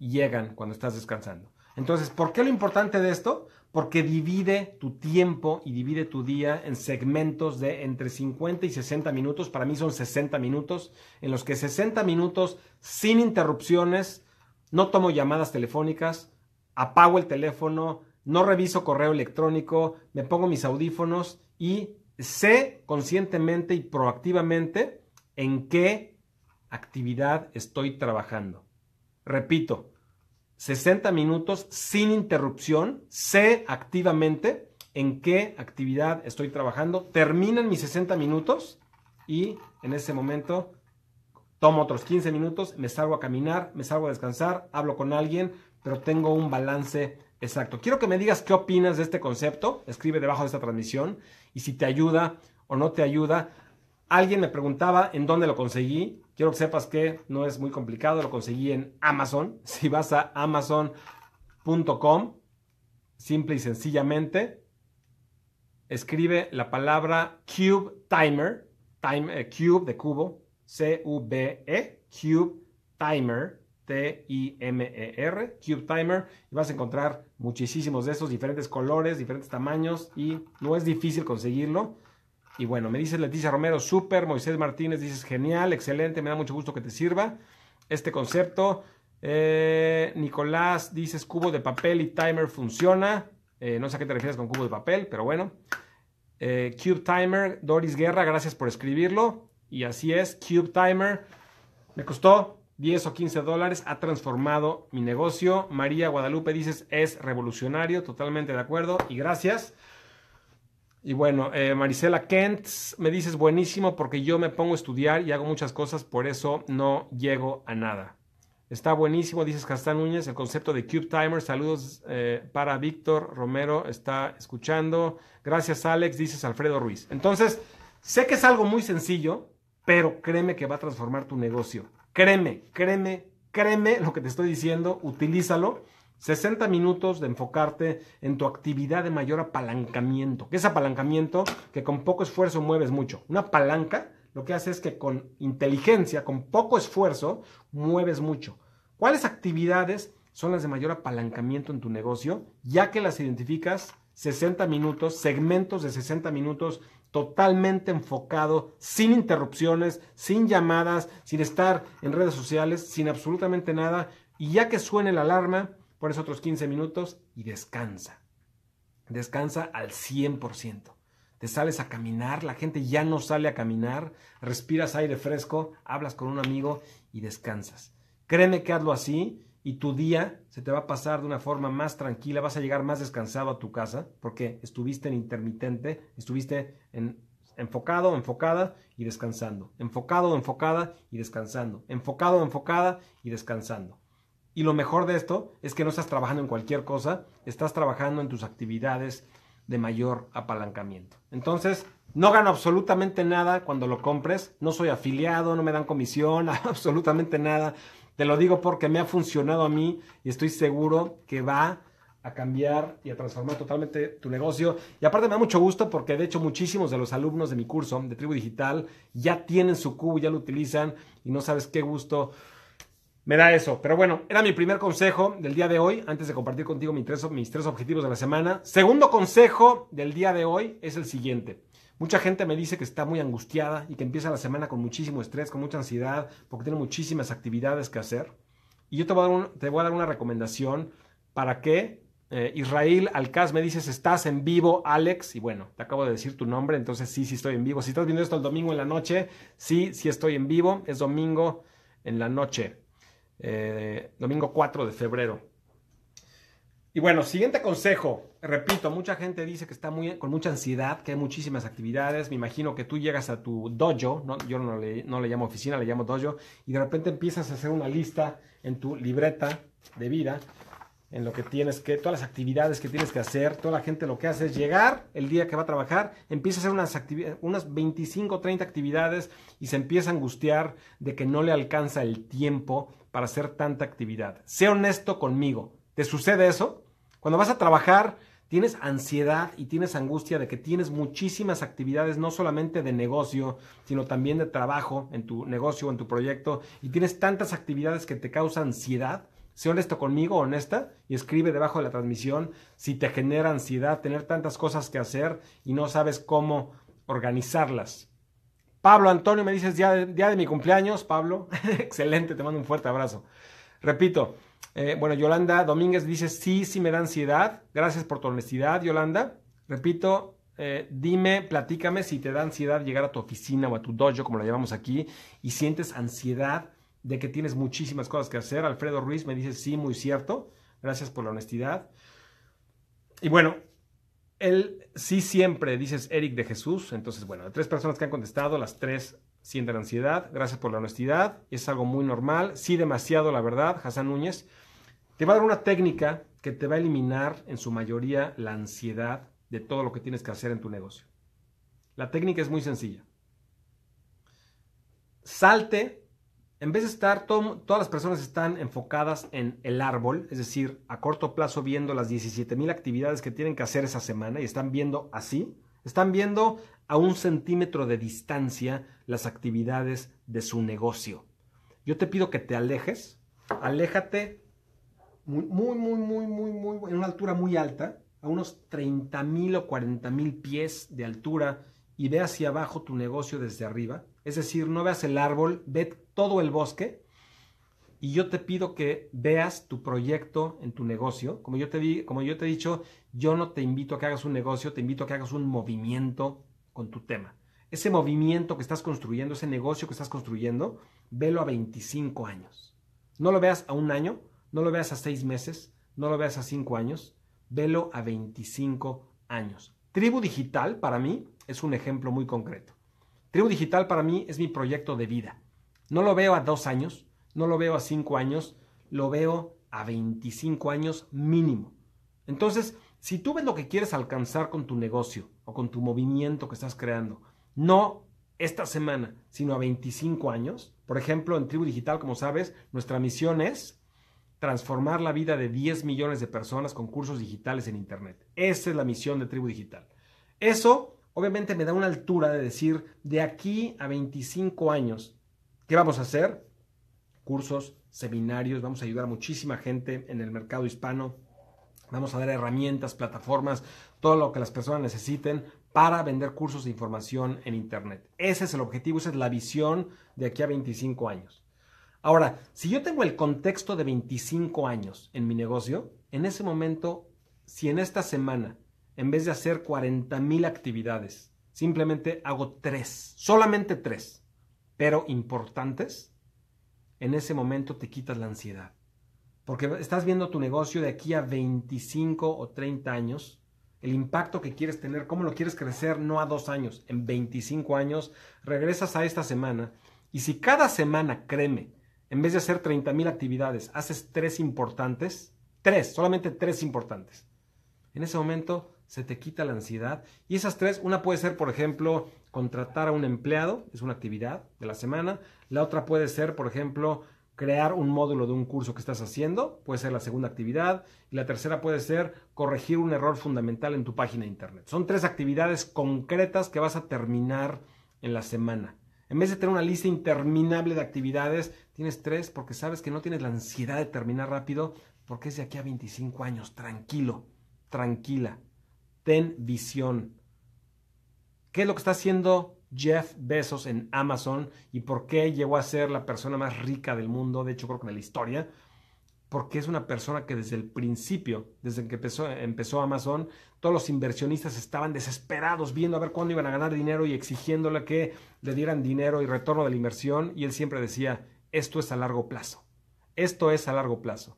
y llegan cuando estás descansando. Entonces, ¿por qué lo importante de esto? Porque divide tu tiempo y divide tu día en segmentos de entre 50 y 60 minutos. Para mí son 60 minutos, en los que 60 minutos sin interrupciones, no tomo llamadas telefónicas, apago el teléfono, no reviso correo electrónico, me pongo mis audífonos y sé conscientemente y proactivamente en qué actividad estoy trabajando. Repito, 60 minutos sin interrupción. Sé activamente en qué actividad estoy trabajando. Terminan mis 60 minutos y en ese momento tomo otros 15 minutos, me salgo a caminar, me salgo a descansar, hablo con alguien, pero tengo un balance exacto. Quiero que me digas qué opinas de este concepto. Escribe debajo de esta transmisión y si te ayuda o no te ayuda. Alguien me preguntaba en dónde lo conseguí. Quiero que sepas que no es muy complicado, lo conseguí en Amazon. [LAUGHS] Si vas a amazon.com, simple y sencillamente, escribe la palabra Cube Timer, time, eh, Cube de cubo, C-U-B-E, Cube Timer, T-I-M-E-R, Cube Timer, y vas a encontrar muchísimos de esos, diferentes colores, diferentes tamaños, y no es difícil conseguirlo. Y bueno, me dices Leticia Romero, súper. Moisés Martínez, dices genial, excelente, me da mucho gusto que te sirva este concepto. Eh, Nicolás, dices cubo de papel y timer funciona. Eh, no sé a qué te refieres con cubo de papel, pero bueno. Eh, Cube Timer, Doris Guerra, gracias por escribirlo. Y así es, Cube Timer. Me costó 10 o 15 dólares, ha transformado mi negocio. María Guadalupe dices, es revolucionario, totalmente de acuerdo. Y gracias. Y bueno, eh, Marisela Kent, me dices buenísimo porque yo me pongo a estudiar y hago muchas cosas, por eso no llego a nada. Está buenísimo, dices Castán Núñez, el concepto de Cube Timer. Saludos eh, para Víctor Romero, está escuchando. Gracias, Alex, dices Alfredo Ruiz. Entonces, sé que es algo muy sencillo, pero créeme que va a transformar tu negocio. Créeme, créeme, créeme lo que te estoy diciendo, utilízalo 60 minutos de enfocarte en tu actividad de mayor apalancamiento. Que es apalancamiento que con poco esfuerzo mueves mucho. Una palanca lo que hace es que con inteligencia, con poco esfuerzo, mueves mucho. ¿Cuáles actividades son las de mayor apalancamiento en tu negocio? Ya que las identificas, 60 minutos, segmentos de 60 minutos totalmente enfocado, sin interrupciones, sin llamadas, sin estar en redes sociales, sin absolutamente nada. Y ya que suene la alarma, pones otros 15 minutos y descansa. Descansa al 100%. Te sales a caminar, la gente ya no sale a caminar, respiras aire fresco, hablas con un amigo y descansas. Créeme que hazlo así y tu día se te va a pasar de una forma más tranquila, vas a llegar más descansado a tu casa porque estuviste en intermitente, estuviste enfocado, enfocada y descansando, enfocado, enfocada y descansando, enfocado, enfocada y descansando. Y lo mejor de esto es que no estás trabajando en cualquier cosa, estás trabajando en tus actividades de mayor apalancamiento. Entonces, no gano absolutamente nada cuando lo compres, no soy afiliado, no me dan comisión, [LAUGHS] absolutamente nada. Te lo digo porque me ha funcionado a mí y estoy seguro que va a cambiar y a transformar totalmente tu negocio. Y aparte me da mucho gusto porque de hecho muchísimos de los alumnos de mi curso de Tribu Digital ya tienen su cubo, ya lo utilizan y no sabes qué gusto me da eso. Pero bueno, era mi primer consejo del día de hoy, antes de compartir contigo mis tres, objetivos de la semana. Segundo consejo del día de hoy es el siguiente. Mucha gente me dice que está muy angustiada y que empieza la semana con muchísimo estrés, con mucha ansiedad, porque tiene muchísimas actividades que hacer. Y yo te voy a dar, te voy a dar una recomendación para que eh, Israel Alcaz me dices, estás en vivo, Alex. Y bueno, te acabo de decir tu nombre, entonces sí, sí estoy en vivo. Si estás viendo esto el domingo en la noche, sí, sí estoy en vivo. Es domingo en la noche. Eh, domingo 4 de febrero. Y bueno, siguiente consejo. Repito, mucha gente dice que está muy, con mucha ansiedad, que hay muchísimas actividades. Me imagino que tú llegas a tu dojo, yo no le, llamo oficina, le llamo dojo, y de repente empiezas a hacer una lista en tu libreta de vida en lo que tienes que, todas las actividades que tienes que hacer, toda la gente lo que hace es llegar el día que va a trabajar, empieza a hacer unas, unas 25 o 30 actividades y se empieza a angustiar de que no le alcanza el tiempo para hacer tanta actividad. Sé honesto conmigo. ¿Te sucede eso? Cuando vas a trabajar, tienes ansiedad y tienes angustia de que tienes muchísimas actividades, no solamente de negocio, sino también de trabajo en tu negocio o en tu proyecto, y tienes tantas actividades que te causan ansiedad. Sé honesto conmigo, honesta, y escribe debajo de la transmisión si te genera ansiedad tener tantas cosas que hacer y no sabes cómo organizarlas. Pablo Antonio, me dices día de, día de mi cumpleaños, Pablo. [LAUGHS] Excelente, te mando un fuerte abrazo. Repito, eh, bueno, Yolanda Domínguez dice, sí, sí me da ansiedad. Gracias por tu honestidad, Yolanda. Repito, eh, dime, platícame si te da ansiedad llegar a tu oficina o a tu dojo, como la llamamos aquí, y sientes ansiedad de que tienes muchísimas cosas que hacer. Alfredo Ruiz me dice, sí, muy cierto. Gracias por la honestidad. Y bueno, él sí siempre dices Eric de Jesús. Entonces, bueno, de tres personas que han contestado, las tres sienten ansiedad. Gracias por la honestidad. Es algo muy normal. Sí, demasiado, la verdad, Hassan Núñez. Te va a dar una técnica que te va a eliminar en su mayoría la ansiedad de todo lo que tienes que hacer en tu negocio. La técnica es muy sencilla. Salte en vez de estar, todas las personas están enfocadas en el árbol, es decir, a corto plazo viendo las mil actividades que tienen que hacer esa semana y están viendo así, están viendo a un centímetro de distancia las actividades de su negocio. Yo te pido que te alejes, aléjate muy, muy, muy, muy, muy, muy, en una altura muy alta, a unos 30.000 o mil pies de altura y ve hacia abajo tu negocio desde arriba. Es decir, no veas el árbol, ve todo el bosque y yo te pido que veas tu proyecto en tu negocio. Como yo te, di, como yo te he dicho, yo no te invito a que hagas un negocio, te invito a que hagas un movimiento con tu tema. Ese movimiento que estás construyendo, ese negocio que estás construyendo, velo a 25 años. No lo veas a un año, no lo veas a seis meses, no lo veas a cinco años, velo a 25 años. Tribu Digital para mí es un ejemplo muy concreto. Tribu Digital para mí es mi proyecto de vida. No lo veo a dos años, no lo veo a cinco años, lo veo a 25 años mínimo. Entonces, si tú ves lo que quieres alcanzar con tu negocio o con tu movimiento que estás creando, no esta semana, sino a 25 años, por ejemplo, en Tribu Digital, como sabes, nuestra misión es transformar la vida de 10 millones de personas con cursos digitales en Internet. Esa es la misión de Tribu Digital. Eso, obviamente, me da una altura de decir, de aquí a 25 años, ¿Qué vamos a hacer? Cursos, seminarios, vamos a ayudar a muchísima gente en el mercado hispano. Vamos a dar herramientas, plataformas, todo lo que las personas necesiten para vender cursos de información en Internet. Ese es el objetivo, esa es la visión de aquí a 25 años. Ahora, si yo tengo el contexto de 25 años en mi negocio, en ese momento, si en esta semana, en vez de hacer 40 mil actividades, simplemente hago tres, solamente tres, pero importantes, en ese momento te quitas la ansiedad. Porque estás viendo tu negocio de aquí a 25 o 30 años, el impacto que quieres tener, cómo lo quieres crecer, no a dos años, en 25 años, regresas a esta semana y si cada semana, créeme, en vez de hacer 30 mil actividades, haces tres importantes, tres, solamente tres importantes, en ese momento se te quita la ansiedad y esas tres, una puede ser, por ejemplo, contratar a un empleado, es una actividad de la semana. La otra puede ser, por ejemplo, crear un módulo de un curso que estás haciendo, puede ser la segunda actividad. Y la tercera puede ser corregir un error fundamental en tu página de internet. Son tres actividades concretas que vas a terminar en la semana. En vez de tener una lista interminable de actividades, tienes tres porque sabes que no tienes la ansiedad de terminar rápido porque es de aquí a 25 años. Tranquilo, tranquila. Ten visión. ¿Qué es lo que está haciendo Jeff Bezos en Amazon y por qué llegó a ser la persona más rica del mundo? De hecho, creo que en la historia. Porque es una persona que desde el principio, desde que empezó, empezó Amazon, todos los inversionistas estaban desesperados viendo a ver cuándo iban a ganar dinero y exigiéndole que le dieran dinero y retorno de la inversión. Y él siempre decía, esto es a largo plazo. Esto es a largo plazo.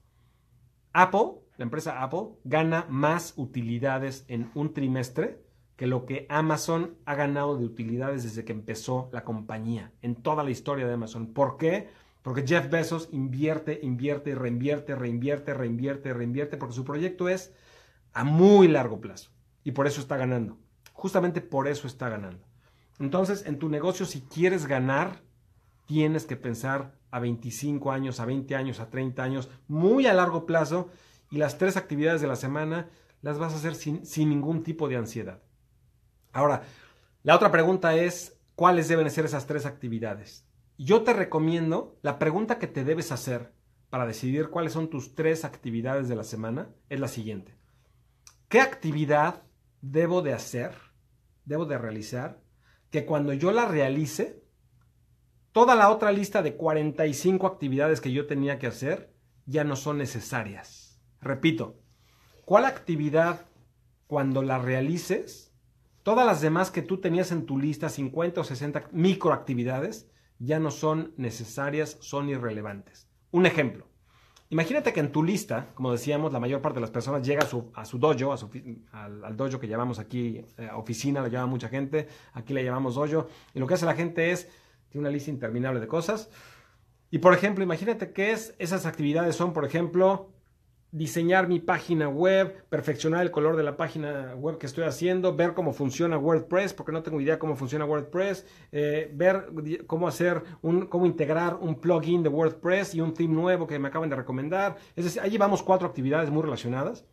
Apple, la empresa Apple, gana más utilidades en un trimestre que lo que Amazon ha ganado de utilidades desde que empezó la compañía, en toda la historia de Amazon. ¿Por qué? Porque Jeff Bezos invierte, invierte, y reinvierte, reinvierte, reinvierte, reinvierte, porque su proyecto es a muy largo plazo. Y por eso está ganando. Justamente por eso está ganando. Entonces, en tu negocio, si quieres ganar, tienes que pensar a 25 años, a 20 años, a 30 años, muy a largo plazo. Y las tres actividades de la semana las vas a hacer sin ningún tipo de ansiedad. Ahora, la otra pregunta es, ¿cuáles deben ser esas tres actividades? Yo te recomiendo, la pregunta que te debes hacer para decidir cuáles son tus tres actividades de la semana es la siguiente. ¿Qué actividad debo de hacer, debo de realizar, que cuando yo la realice, toda la otra lista de 45 actividades que yo tenía que hacer ya no son necesarias? Repito, ¿cuál actividad cuando la realices Todas las demás que tú tenías en tu lista, 50 o 60 microactividades, ya no son necesarias, son irrelevantes. Un ejemplo. Imagínate que en tu lista, como decíamos, la mayor parte de las personas llega a su, a dojo, al, doyo dojo que llamamos aquí eh, oficina, la llama mucha gente, aquí le llamamos dojo, y lo que hace la gente es, tiene una lista interminable de cosas. Y por ejemplo, imagínate que esas actividades son, por ejemplo, diseñar mi página web, perfeccionar el color de la página web que estoy haciendo, ver cómo funciona WordPress, porque no tengo idea cómo funciona WordPress, eh, ver cómo hacer un, cómo integrar un plugin de WordPress y un theme nuevo que me acaban de recomendar. Es decir, ahí llevamos cuatro actividades muy relacionadas.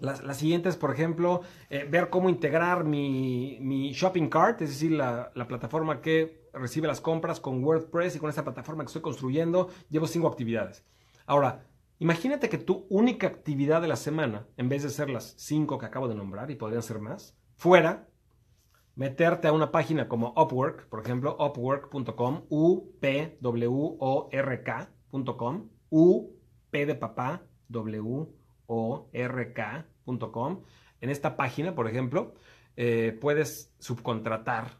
Las, siguientes, por ejemplo, eh, ver cómo integrar mi, shopping cart, es decir, la, plataforma que recibe las compras con WordPress y con esa plataforma que estoy construyendo, llevo cinco actividades. Ahora, Imagínate que tu única actividad de la semana, en vez de ser las cinco que acabo de nombrar y podrían ser más, fuera meterte a una página como Upwork, por ejemplo, upwork.com, u p w o r k.com, u p de papá w o r k.com. En esta página, por ejemplo, eh, puedes subcontratar,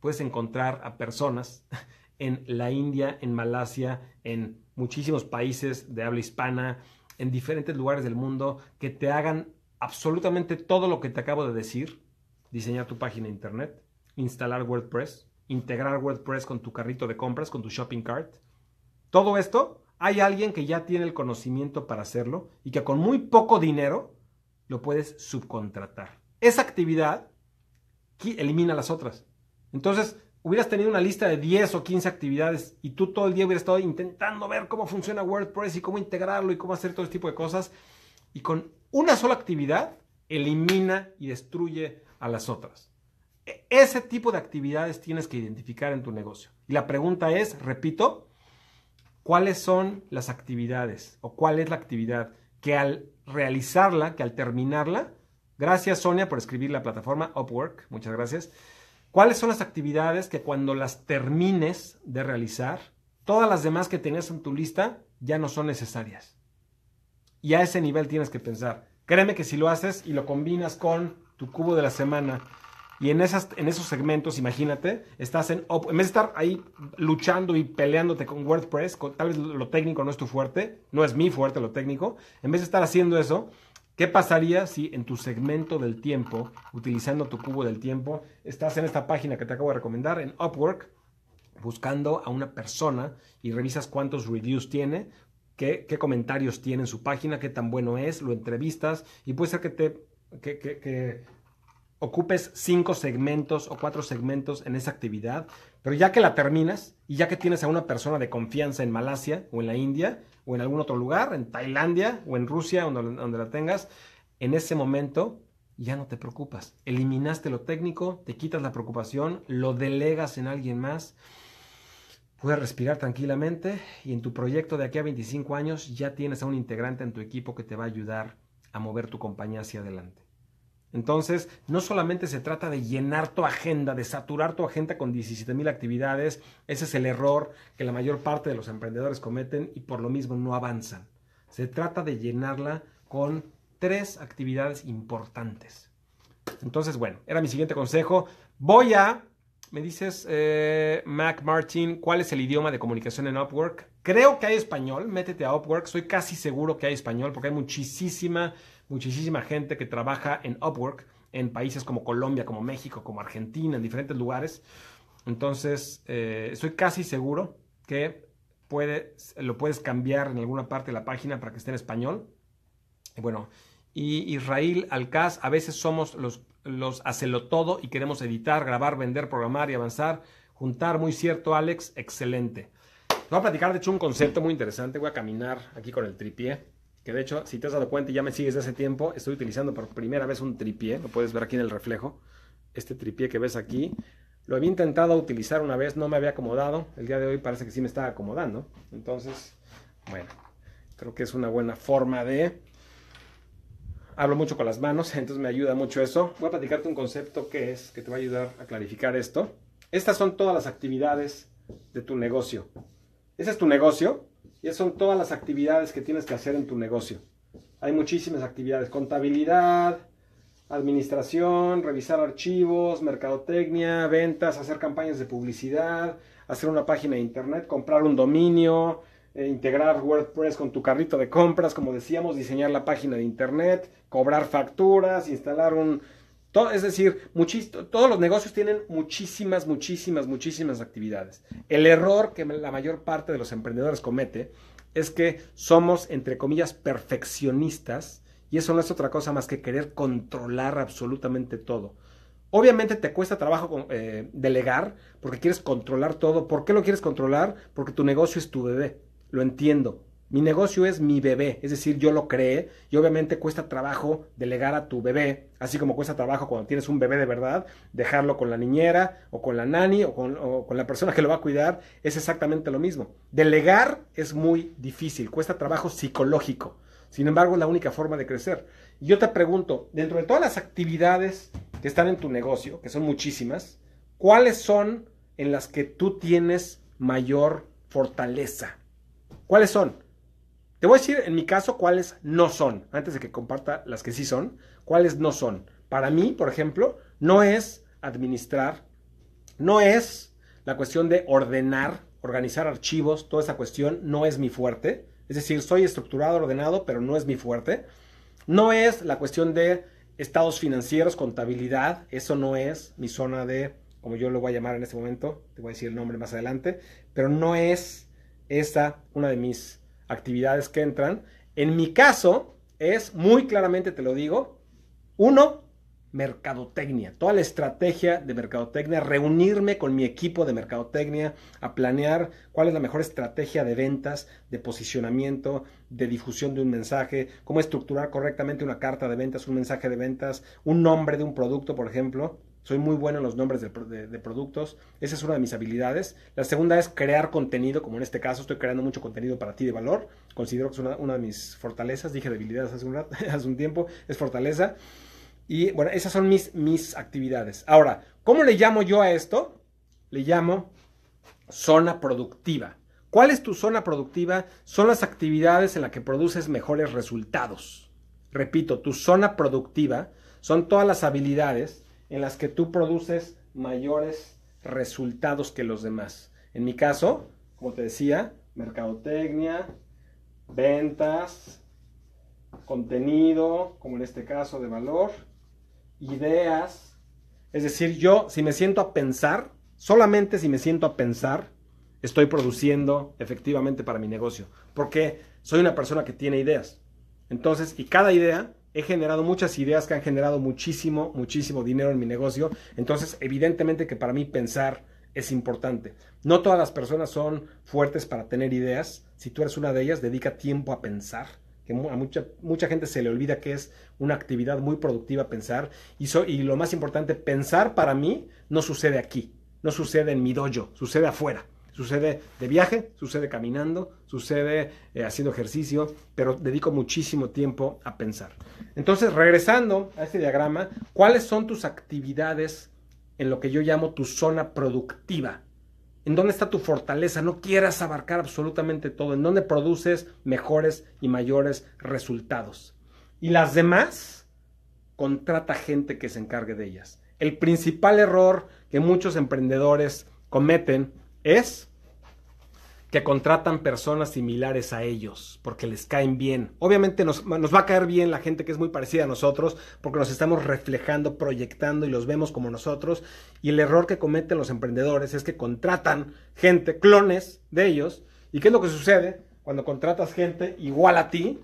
puedes encontrar a personas [LAUGHS] en la India, en Malasia, en muchísimos países de habla hispana, en diferentes lugares del mundo, que te hagan absolutamente todo lo que te acabo de decir, diseñar tu página de internet, instalar WordPress, integrar WordPress con tu carrito de compras, con tu shopping cart. Todo esto, hay alguien que ya tiene el conocimiento para hacerlo y que con muy poco dinero lo puedes subcontratar. Esa actividad elimina las otras. Entonces, hubieras tenido una lista de 10 o 15 actividades y tú todo el día hubieras estado intentando ver cómo funciona WordPress y cómo integrarlo y cómo hacer todo este tipo de cosas, y con una sola actividad elimina y destruye a las otras. E, ese tipo de actividades tienes que identificar en tu negocio. Y la pregunta es, repito, ¿cuáles son las actividades o cuál es la actividad que al realizarla, que al terminarla, gracias Sonia por escribir la plataforma Upwork, muchas gracias ¿Cuáles son las actividades que cuando las termines de realizar, todas las demás que tenías en tu lista ya no son necesarias? Y a ese nivel tienes que pensar. Créeme que si lo haces y lo combinas con tu cubo de la semana y en, esas, en esos segmentos, imagínate, estás en, en vez de estar ahí luchando y peleándote con WordPress, con, tal vez lo técnico no es tu fuerte, no es mi fuerte lo técnico, en vez de estar haciendo eso, ¿Qué pasaría si en tu segmento del tiempo, utilizando tu cubo del tiempo, estás en esta página que te acabo de recomendar, en Upwork, buscando a una persona y revisas cuántos reviews tiene, qué, comentarios tiene en su página, qué tan bueno es, lo entrevistas y puede ser que te... que ocupes cinco segmentos o cuatro segmentos en esa actividad, pero ya que la terminas y ya que tienes a una persona de confianza en Malasia o en la India, o en algún otro lugar, en Tailandia o en Rusia, donde, la tengas, en ese momento ya no te preocupas. Eliminaste lo técnico, te quitas la preocupación, lo delegas en alguien más, puedes respirar tranquilamente y en tu proyecto de aquí a 25 años ya tienes a un integrante en tu equipo que te va a ayudar a mover tu compañía hacia adelante. Entonces, no solamente se trata de llenar tu agenda, de saturar tu agenda con 17.000 actividades, ese es el error que la mayor parte de los emprendedores cometen y por lo mismo no avanzan. Se trata de llenarla con tres actividades importantes. Entonces, bueno, era mi siguiente consejo. Voy a, me dices, eh, Mac Martin, ¿cuál es el idioma de comunicación en Upwork? Creo que hay español, métete a Upwork, soy casi seguro que hay español porque hay muchísima muchísima gente que trabaja en Upwork en países como Colombia, como México, como Argentina, en diferentes lugares. Entonces, eh, estoy casi seguro que puedes lo puedes cambiar en alguna parte de la página para que esté en español. bueno, y Israel Alcaz, a veces somos los, los hacelo todo y queremos editar, grabar, vender, programar y avanzar, juntar. Muy cierto, Alex, excelente. Voy a platicar, de hecho, un concepto muy interesante. Voy a caminar aquí con el tripié que de hecho, si te has dado cuenta y ya me sigues de hace tiempo, estoy utilizando por primera vez un tripié, lo puedes ver aquí en el reflejo, este tripié que ves aquí, lo había intentado utilizar una vez, no me había acomodado, el día de hoy parece que sí me está acomodando, entonces, bueno, creo que es una buena forma de... Hablo mucho con las manos, [LAUGHS] entonces me ayuda mucho eso. Voy a platicarte un concepto que es, que te va a ayudar a clarificar esto. Estas son todas las actividades de tu negocio. Ese es tu negocio, y son todas las actividades que tienes que hacer en tu negocio. Hay muchísimas actividades, contabilidad, administración, revisar archivos, mercadotecnia, ventas, hacer campañas de publicidad, hacer una página de internet, comprar un dominio, eh, integrar WordPress con tu carrito de compras, como decíamos, diseñar la página de internet, cobrar facturas, instalar un, es decir, todos los negocios tienen muchísimas, muchísimas, muchísimas actividades. El error que la mayor parte de los emprendedores comete es que somos, entre comillas, perfeccionistas y eso no es otra cosa más que querer controlar absolutamente todo. Obviamente te cuesta trabajo eh, delegar porque quieres controlar todo. ¿Por qué lo quieres controlar? Porque tu negocio es tu bebé. Lo entiendo, mi negocio es mi bebé, es decir, yo lo creé y obviamente cuesta trabajo delegar a tu bebé, así como cuesta trabajo cuando tienes un bebé de verdad, dejarlo con la niñera o con la nani o con, la persona que lo va a cuidar, es exactamente lo mismo. Delegar es muy difícil, cuesta trabajo psicológico, sin embargo es la única forma de crecer. yo te pregunto, dentro de todas las actividades que están en tu negocio, que son muchísimas, ¿cuáles son en las que tú tienes mayor fortaleza? ¿Cuáles son? Te voy a decir en mi caso cuáles no son, antes de que comparta las que sí son, cuáles no son. Para mí, por ejemplo, no es administrar, no es la cuestión de ordenar, organizar archivos, toda esa cuestión no es mi fuerte. Es decir, soy estructurado, ordenado, pero no es mi fuerte. No es la cuestión de estados financieros, contabilidad, eso no es mi zona de, como yo lo voy a llamar en este momento, te voy a decir el nombre más adelante, pero no es esa una de mis actividades que entran. En mi caso, es muy claramente, te lo digo, uno, mercadotecnia, toda la estrategia de mercadotecnia, reunirme con mi equipo de mercadotecnia a planear cuál es la mejor estrategia de ventas, de posicionamiento, de difusión de un mensaje, cómo estructurar correctamente una carta de ventas, un mensaje de ventas, un nombre de un producto, por ejemplo soy muy bueno en los nombres de, productos. Esa es una de mis habilidades. La segunda es crear contenido, como en este caso estoy creando mucho contenido para ti de valor. Considero que es una, de mis fortalezas. Dije debilidades hace un, [LAUGHS] hace un tiempo, es fortaleza. Y bueno, esas son mis, mis actividades. Ahora, ¿cómo le llamo yo a esto? Le llamo zona productiva. ¿Cuál es tu zona productiva? Son las actividades en las que produces mejores resultados. Repito, tu zona productiva son todas las habilidades en las que tú produces mayores resultados que los demás. En mi caso, como te decía, mercadotecnia, ventas, contenido, como en este caso de valor, ideas. Es decir, yo si me siento a pensar, solamente si me siento a pensar, estoy produciendo efectivamente para mi negocio, porque soy una persona que tiene ideas. Entonces, y cada idea he generado muchas ideas que han generado muchísimo, muchísimo dinero en mi negocio. Entonces, evidentemente que para mí pensar es importante. No todas las personas son fuertes para tener ideas. Si tú eres una de ellas, dedica tiempo a pensar. Que a mucha, mucha gente se le olvida que es una actividad muy productiva pensar. Y, y lo más importante, pensar para mí no sucede aquí, no sucede en mi dojo, sucede afuera. Sucede de viaje, sucede caminando, sucede eh, haciendo ejercicio, pero dedico muchísimo tiempo a pensar. Entonces, regresando a este diagrama, ¿cuáles son tus actividades en lo que yo llamo tu zona productiva? ¿En dónde está tu fortaleza? No quieras abarcar absolutamente todo. ¿En dónde produces mejores y mayores resultados? Y las demás, contrata gente que se encargue de ellas. El principal error que muchos emprendedores cometen es que contratan personas similares a ellos, porque les caen bien. Obviamente nos, va a caer bien la gente que es muy parecida a nosotros, porque nos estamos reflejando, proyectando y los vemos como nosotros. Y el error que cometen los emprendedores es que contratan gente, clones de ellos. ¿Y qué es lo que sucede cuando contratas gente igual a ti?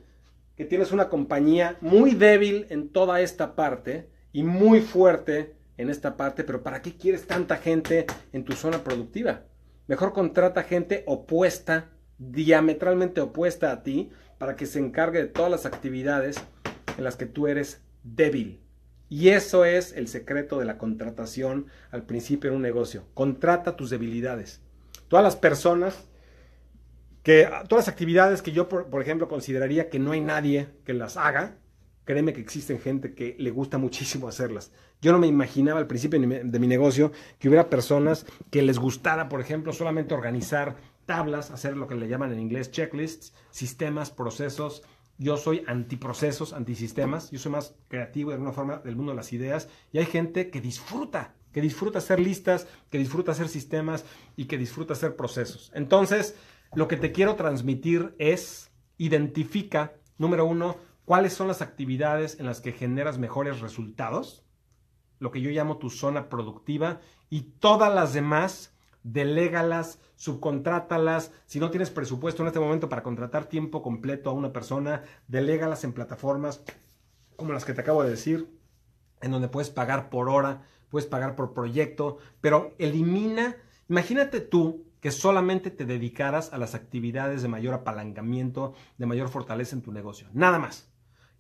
Que tienes una compañía muy débil en toda esta parte y muy fuerte en esta parte, pero ¿para qué quieres tanta gente en tu zona productiva? Mejor contrata gente opuesta, diametralmente opuesta a ti, para que se encargue de todas las actividades en las que tú eres débil. Y eso es el secreto de la contratación al principio en un negocio. Contrata tus debilidades. Todas las personas que, todas las actividades que yo, por, por ejemplo, consideraría que no hay nadie que las haga, Créeme que existen gente que le gusta muchísimo hacerlas. Yo no me imaginaba al principio de mi negocio que hubiera personas que les gustara, por ejemplo, solamente organizar tablas, hacer lo que le llaman en inglés checklists, sistemas, procesos. Yo soy antiprocesos, antisistemas. Yo soy más creativo de alguna forma del mundo de las ideas. Y hay gente que disfruta, que disfruta hacer listas, que disfruta hacer sistemas y que disfruta hacer procesos. Entonces, lo que te quiero transmitir es, identifica, número uno, ¿Cuáles son las actividades en las que generas mejores resultados? Lo que yo llamo tu zona productiva y todas las demás, delégalas, subcontrátalas. Si no tienes presupuesto en este momento para contratar tiempo completo a una persona, delégalas en plataformas como las que te acabo de decir, en donde puedes pagar por hora, puedes pagar por proyecto, pero elimina, imagínate tú que solamente te dedicaras a las actividades de mayor apalancamiento, de mayor fortaleza en tu negocio, nada más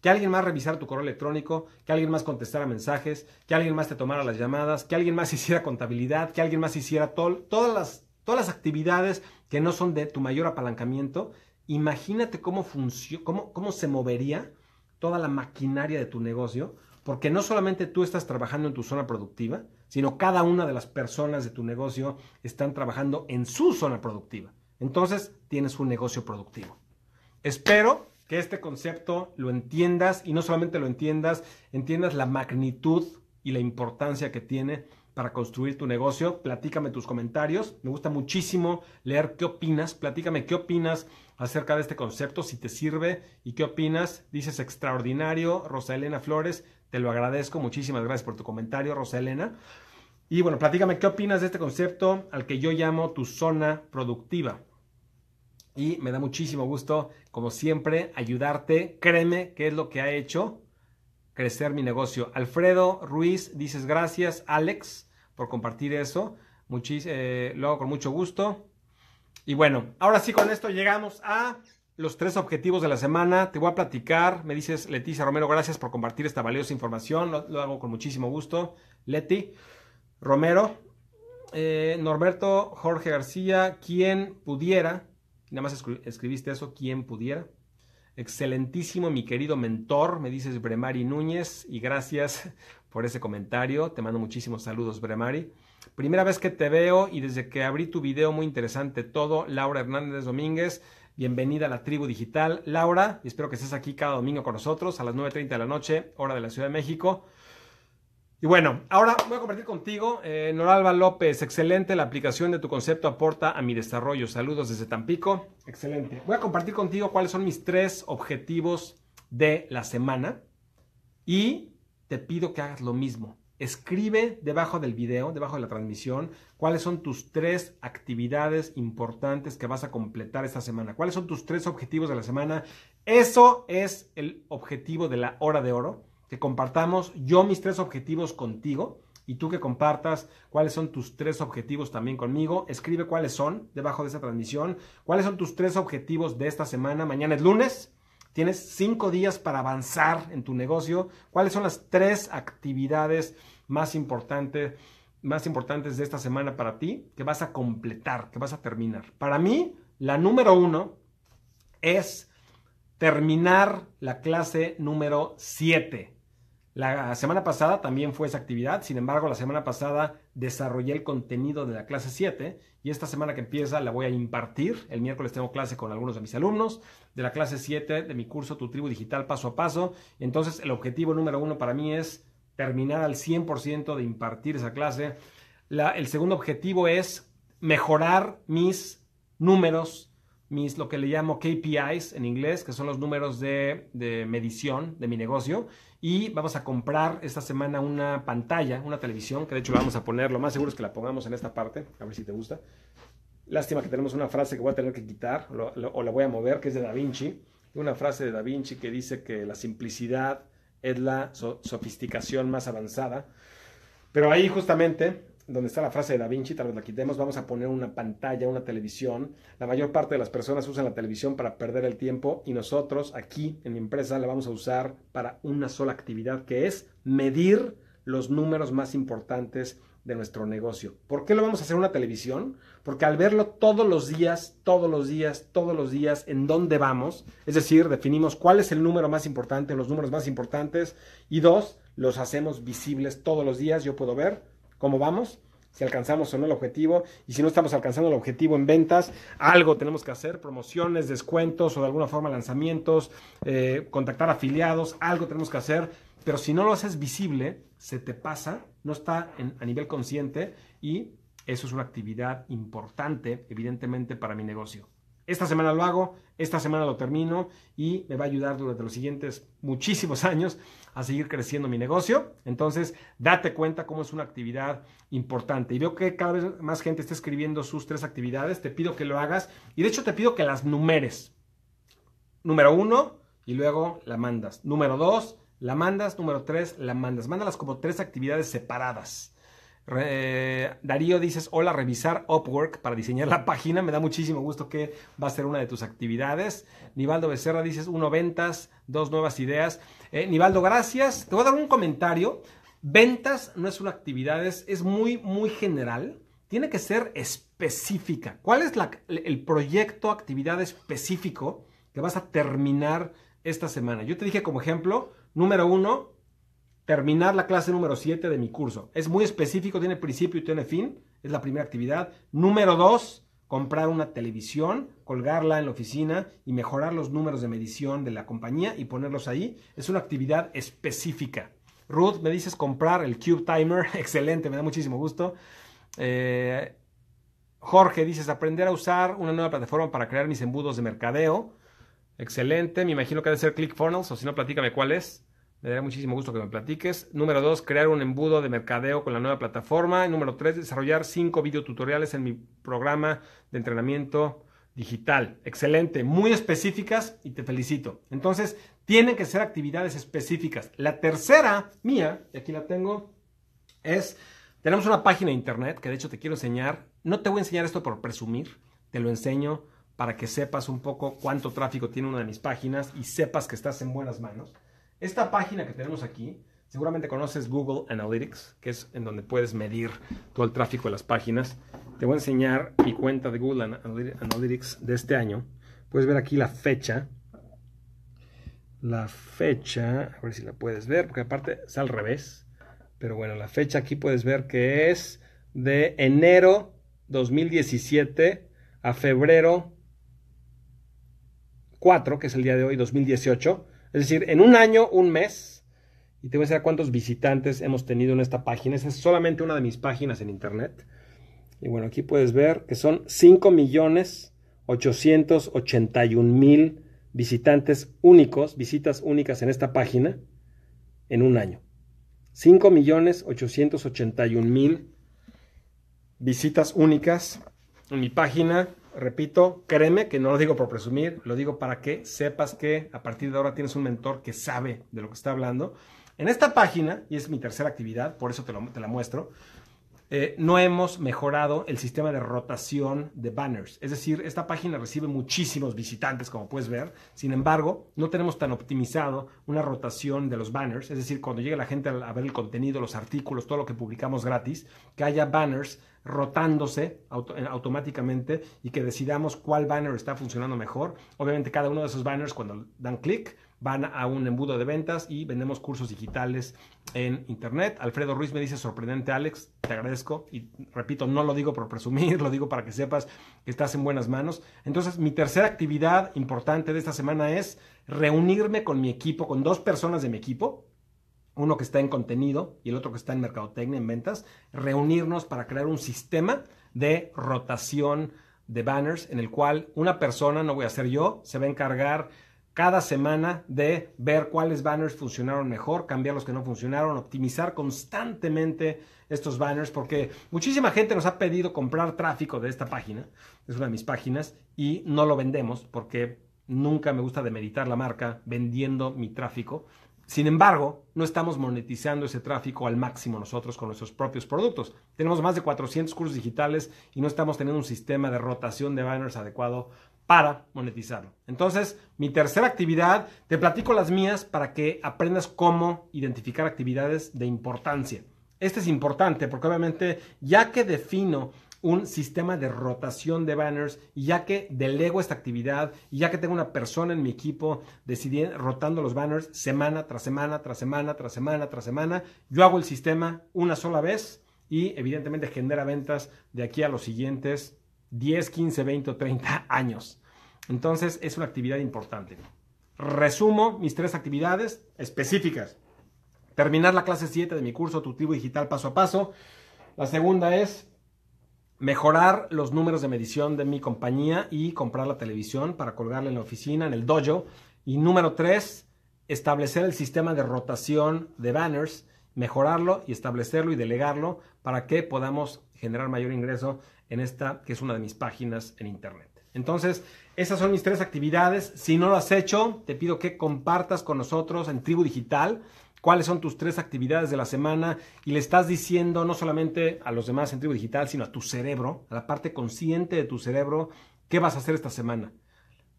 que alguien más revisara tu correo electrónico, que alguien más contestara mensajes, que alguien más te tomara las llamadas, que alguien más [LAUGHS] hiciera contabilidad, que alguien más hiciera todo, todas, las, todas las actividades que no son de tu mayor apalancamiento. Imagínate cómo, cómo se movería toda la maquinaria de tu negocio, porque no solamente tú estás trabajando en tu zona productiva, sino cada una de las personas de tu negocio están trabajando en su zona productiva. Entonces tienes un negocio productivo. Espero que este concepto lo entiendas y no solamente lo entiendas, entiendas la magnitud y la importancia que tiene para construir tu negocio. Platícame tus comentarios. Me gusta muchísimo leer qué opinas. Platícame qué opinas acerca de este concepto, si te sirve y qué opinas. Dices extraordinario, Rosa Elena Flores. Te lo agradezco. Muchísimas gracias por tu comentario, Rosa Elena. Y bueno, platícame qué opinas de este concepto al que yo llamo tu zona productiva y me da muchísimo gusto, como siempre, ayudarte. Créeme que es lo que ha hecho crecer mi negocio. Alfredo Ruiz, dices gracias, Alex, por compartir eso. Eh, lo hago con mucho gusto. Y bueno, ahora sí con esto llegamos a los tres objetivos de la semana. Te voy a platicar. Me dices, Leticia Romero, gracias por compartir esta valiosa información. Lo, hago con muchísimo gusto. Leti Romero, eh, Norberto Jorge García, quien pudiera nada más escribiste eso, quien pudiera. Excelentísimo, mi querido mentor, me dices Bremari Núñez, y gracias por ese comentario. Te mando muchísimos saludos, Bremari. Primera vez que te veo y desde que abrí tu video, muy interesante todo. Laura Hernández Domínguez, bienvenida a la tribu digital. Laura, espero que estés aquí cada domingo con nosotros a las 9.30 de la noche, hora de la Ciudad de México. Y bueno, ahora voy a compartir contigo, eh, Noralba López, excelente, la aplicación de tu concepto aporta a mi desarrollo. Saludos desde Tampico, excelente. Voy a compartir contigo cuáles son mis tres objetivos de la semana y te pido que hagas lo mismo. Escribe debajo del video, debajo de la transmisión, cuáles son tus tres actividades importantes que vas a completar esta semana. ¿Cuáles son tus tres objetivos de la semana? Eso es el objetivo de la hora de oro que compartamos yo mis tres objetivos contigo y tú que compartas cuáles son tus tres objetivos también conmigo. Escribe cuáles son debajo de esa transmisión, cuáles son tus tres objetivos de esta semana. Mañana es lunes, tienes cinco días para avanzar en tu negocio. ¿Cuáles son las tres actividades más importantes? más importantes de esta semana para ti que vas a completar, que vas a terminar. Para mí, la número uno es terminar la clase número siete. La semana pasada también fue esa actividad, sin embargo la semana pasada desarrollé el contenido de la clase 7 y esta semana que empieza la voy a impartir. El miércoles tengo clase con algunos de mis alumnos de la clase 7 de mi curso Tu Tribu Digital Paso a Paso. Entonces el objetivo número uno para mí es terminar al 100% de impartir esa clase. el segundo objetivo es mejorar mis números mis lo que le llamo KPIs en inglés, que son los números de, de, medición de mi negocio. Y vamos a comprar esta semana una pantalla, una televisión, que de hecho vamos a poner, lo más seguro es que la pongamos en esta parte, a ver si te gusta. Lástima que tenemos una frase que voy a tener que quitar o la voy a mover, que es de Da Vinci. Una frase de Da Vinci que dice que la simplicidad es la sofisticación más avanzada. Pero ahí justamente donde está la frase de Da Vinci, tal vez la quitemos, vamos a poner una pantalla, una televisión. La mayor parte de las personas usan la televisión para perder el tiempo y nosotros aquí en mi empresa la vamos a usar para una sola actividad que es medir los números más importantes de nuestro negocio. ¿Por qué lo vamos a hacer una televisión? Porque al verlo todos los días, todos los días, todos los días, en dónde vamos, es decir, definimos cuál es el número más importante, los números más importantes, y dos, los hacemos visibles todos los días. Yo puedo ver cómo vamos, si alcanzamos o no el objetivo, y si no estamos alcanzando el objetivo en ventas, algo tenemos que hacer, promociones, descuentos o de alguna forma lanzamientos, eh, contactar afiliados, algo tenemos que hacer, pero si no lo haces visible, se te pasa, no está a nivel consciente y eso es una actividad importante, evidentemente, para mi negocio esta semana lo hago, esta semana lo termino y me va a ayudar durante los siguientes muchísimos [LAUGHS] años a seguir creciendo mi negocio. Entonces, date cuenta cómo es una actividad importante. Y veo que cada vez más gente está escribiendo sus tres actividades. Te pido que lo hagas y de hecho te pido que las numeres. Número uno y luego la mandas. Número dos, la mandas. Número tres, la mandas. Mándalas como tres actividades separadas. Darío dices, hola, revisar Upwork para diseñar la página. Me da muchísimo gusto que va a ser una de tus actividades. Nivaldo Becerra dices, uno, ventas, dos, nuevas ideas. Eh, Nivaldo, gracias. Te voy a dar un comentario. Ventas no es una actividad, es, muy, muy general. Tiene que ser específica. ¿Cuál es la, el proyecto, actividad específico que vas a terminar esta semana? Yo te dije como ejemplo, número uno, terminar la clase número 7 de mi curso. Es muy específico, tiene principio y tiene fin. Es la primera actividad. Número 2, comprar una televisión, colgarla en la oficina y mejorar los números de medición de la compañía y ponerlos ahí. Es una actividad específica. Ruth, me dices comprar el Cube Timer. [LAUGHS] Excelente, me da muchísimo gusto. Eh, Jorge, dices aprender a usar una nueva plataforma para crear mis embudos de mercadeo. Excelente, me imagino que debe de ser ClickFunnels o si no, platícame cuál es. Me daría muchísimo gusto que me platiques. Número dos, crear un embudo de mercadeo con la nueva plataforma. número tres, desarrollar cinco videotutoriales en mi programa de entrenamiento digital. Excelente, muy específicas y te felicito. Entonces, tienen que ser actividades específicas. La tercera mía, y aquí la tengo, es, tenemos una página de internet que de hecho te quiero enseñar. No te voy a enseñar esto por presumir, te lo enseño para que sepas un poco cuánto tráfico tiene una de mis páginas y sepas que estás en buenas manos. Esta página que tenemos aquí, seguramente conoces Google Analytics, que es en donde puedes medir todo el tráfico de las páginas. Te voy a enseñar mi cuenta de Google Analytics de este año. Puedes ver aquí la fecha. La fecha, a ver si la puedes ver, porque aparte es al revés. Pero bueno, la fecha aquí puedes ver que es de enero 2017 a febrero 4, que es el día de hoy, 2018. Es decir, en un año, un mes, y te voy a decir cuántos visitantes hemos tenido en esta página. Esa es solamente una de mis páginas en internet. Y bueno, aquí puedes ver que son 5,881,000 millones mil visitantes únicos, visitas únicas en esta página en un año. 5,881,000 millones mil visitas únicas en mi página repito, créeme que no lo digo por presumir, lo digo para que sepas que a partir de ahora tienes un mentor que sabe de lo que está hablando. En esta página, y es mi tercera actividad, por eso te, te la muestro, eh, no hemos mejorado el sistema de rotación de banners. Es decir, esta página recibe muchísimos visitantes, como puedes ver. Sin embargo, no tenemos tan optimizado una rotación de los banners. Es decir, cuando llegue la gente a ver el contenido, los artículos, todo lo que publicamos gratis, que haya banners rotándose automáticamente y que decidamos cuál banner está funcionando mejor. Obviamente cada uno de esos banners cuando dan clic van a un embudo de ventas y vendemos cursos digitales en internet. Alfredo Ruiz me dice, sorprendente Alex, te agradezco y repito, no lo digo por presumir, [LAUGHS] lo digo para que sepas que estás en buenas manos. Entonces, mi tercera actividad importante de esta semana es reunirme con mi equipo, con dos personas de mi equipo, uno que está en contenido y el otro que está en mercadotecnia, en ventas, reunirnos para crear un sistema de rotación de banners en el cual una persona, no voy a ser yo, se va a encargar cada semana de ver cuáles banners funcionaron mejor, cambiar los que no funcionaron, optimizar constantemente estos banners, porque muchísima gente nos ha pedido comprar tráfico de esta página, es una de mis páginas, y no lo vendemos porque nunca me gusta demeritar la marca vendiendo mi tráfico. Sin embargo, no estamos monetizando ese tráfico al máximo nosotros con nuestros propios productos. Tenemos más de 400 cursos digitales y no estamos teniendo un sistema de rotación de banners adecuado para monetizarlo. Entonces, mi tercera actividad, te platico las mías para que aprendas cómo identificar actividades de importancia. Este es importante porque obviamente ya que defino un sistema de rotación de banners ya que delego esta actividad ya que tengo una persona en mi equipo decidiendo rotando los banners semana tras semana, tras semana, tras semana, tras semana, yo hago el sistema una sola vez y evidentemente genera ventas de aquí a los siguientes 10, 15, 20 o 30 años. Entonces es una actividad importante. Resumo mis tres actividades específicas. Terminar la clase 7 de mi curso Tutivo digital paso a paso. La segunda es mejorar los números de medición de mi compañía y comprar la televisión para colgarla en la oficina, en el dojo. Y número 3, establecer el sistema de rotación de banners, mejorarlo y establecerlo y delegarlo para que podamos generar mayor ingreso en esta, que es una de mis páginas en Internet. Entonces, esas son mis tres actividades. Si no lo has hecho, te pido que compartas con nosotros en Tribu Digital cuáles son tus tres actividades de la semana y le estás diciendo no solamente a los demás en Tribu Digital, sino a tu cerebro, a la parte consciente de tu cerebro, qué vas a hacer esta semana.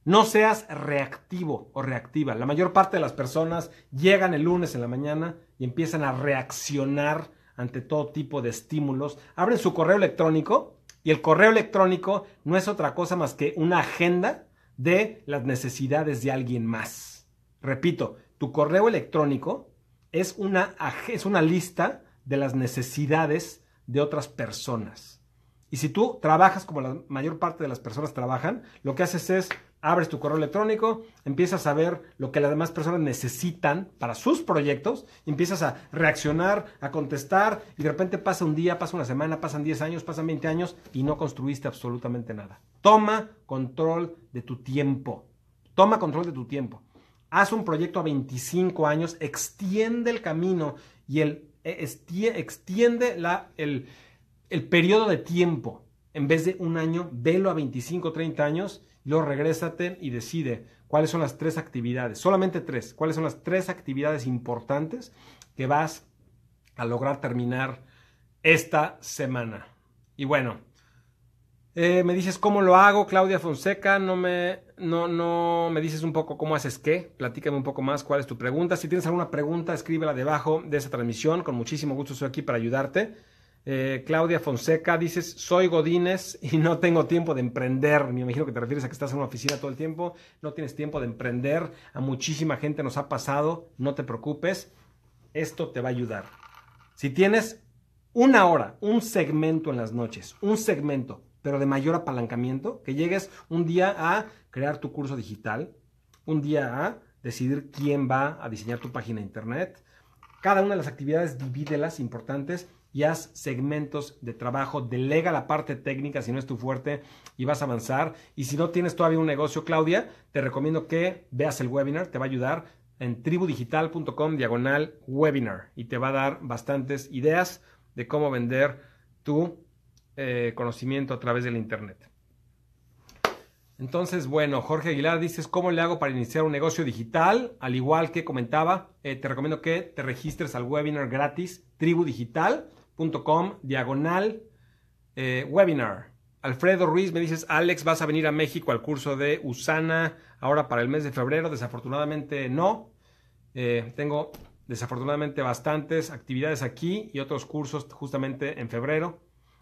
No seas reactivo o reactiva. La mayor parte de las personas llegan el lunes en la mañana y empiezan a reaccionar ante todo tipo de estímulos, abren su correo electrónico y el correo electrónico no es otra cosa más que una agenda de las necesidades de alguien más. Repito, tu correo electrónico es una, es una lista de las necesidades de otras personas. Y si tú trabajas como la mayor parte de las personas trabajan, lo que haces es abres tu correo electrónico, empiezas a ver lo que las demás personas necesitan para sus proyectos, empiezas a reaccionar, a contestar, y de repente pasa un día, pasa una semana, pasan 10 años, pasan 20 años y no construiste absolutamente nada. Toma control de tu tiempo. Toma control de tu tiempo. Haz un proyecto a 25 años, extiende el camino y el, e, extiende la, el, el periodo de tiempo. En vez de un año, velo a 25, 30 años luego regrésate y decide cuáles son las tres actividades, solamente tres, cuáles son las tres actividades importantes que vas a lograr terminar esta semana. Y bueno, eh, me dices cómo lo hago, Claudia Fonseca, no me, no, no, me dices un poco cómo haces qué, platícame un poco más cuál es tu pregunta. Si tienes alguna pregunta, escríbela debajo de esa transmisión, con muchísimo gusto estoy aquí para ayudarte. Eh, Claudia Fonseca, dices, soy Godínez y no tengo tiempo de emprender. Me imagino que te refieres a que estás en una oficina todo el tiempo, no tienes tiempo de emprender. A muchísima gente nos ha pasado, no te preocupes, esto te va a ayudar. Si tienes una hora, un segmento en las noches, un segmento, pero de mayor apalancamiento, que llegues un día a crear tu curso digital, un día a decidir quién va a diseñar tu página internet. Cada una de las actividades divídelas importantes y haz segmentos de trabajo, delega la parte técnica si no es tu fuerte y vas a avanzar. Y si no tienes todavía un negocio, Claudia, te recomiendo que veas el webinar, te va a ayudar en tribudigital.com diagonal webinar y te va a dar bastantes ideas de cómo vender tu eh, conocimiento a través del Internet. Entonces, bueno, Jorge Aguilar dices, ¿cómo le hago para iniciar un negocio digital? Al igual que comentaba, eh, te recomiendo que te registres al webinar gratis Tribu Digital diagonal eh, webinar. Alfredo Ruiz, me dices, Alex, ¿vas a venir a México al curso de USANA ahora para el mes de febrero? Desafortunadamente no. Eh, tengo desafortunadamente bastantes actividades aquí y otros cursos justamente en febrero.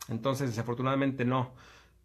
Entonces, desafortunadamente no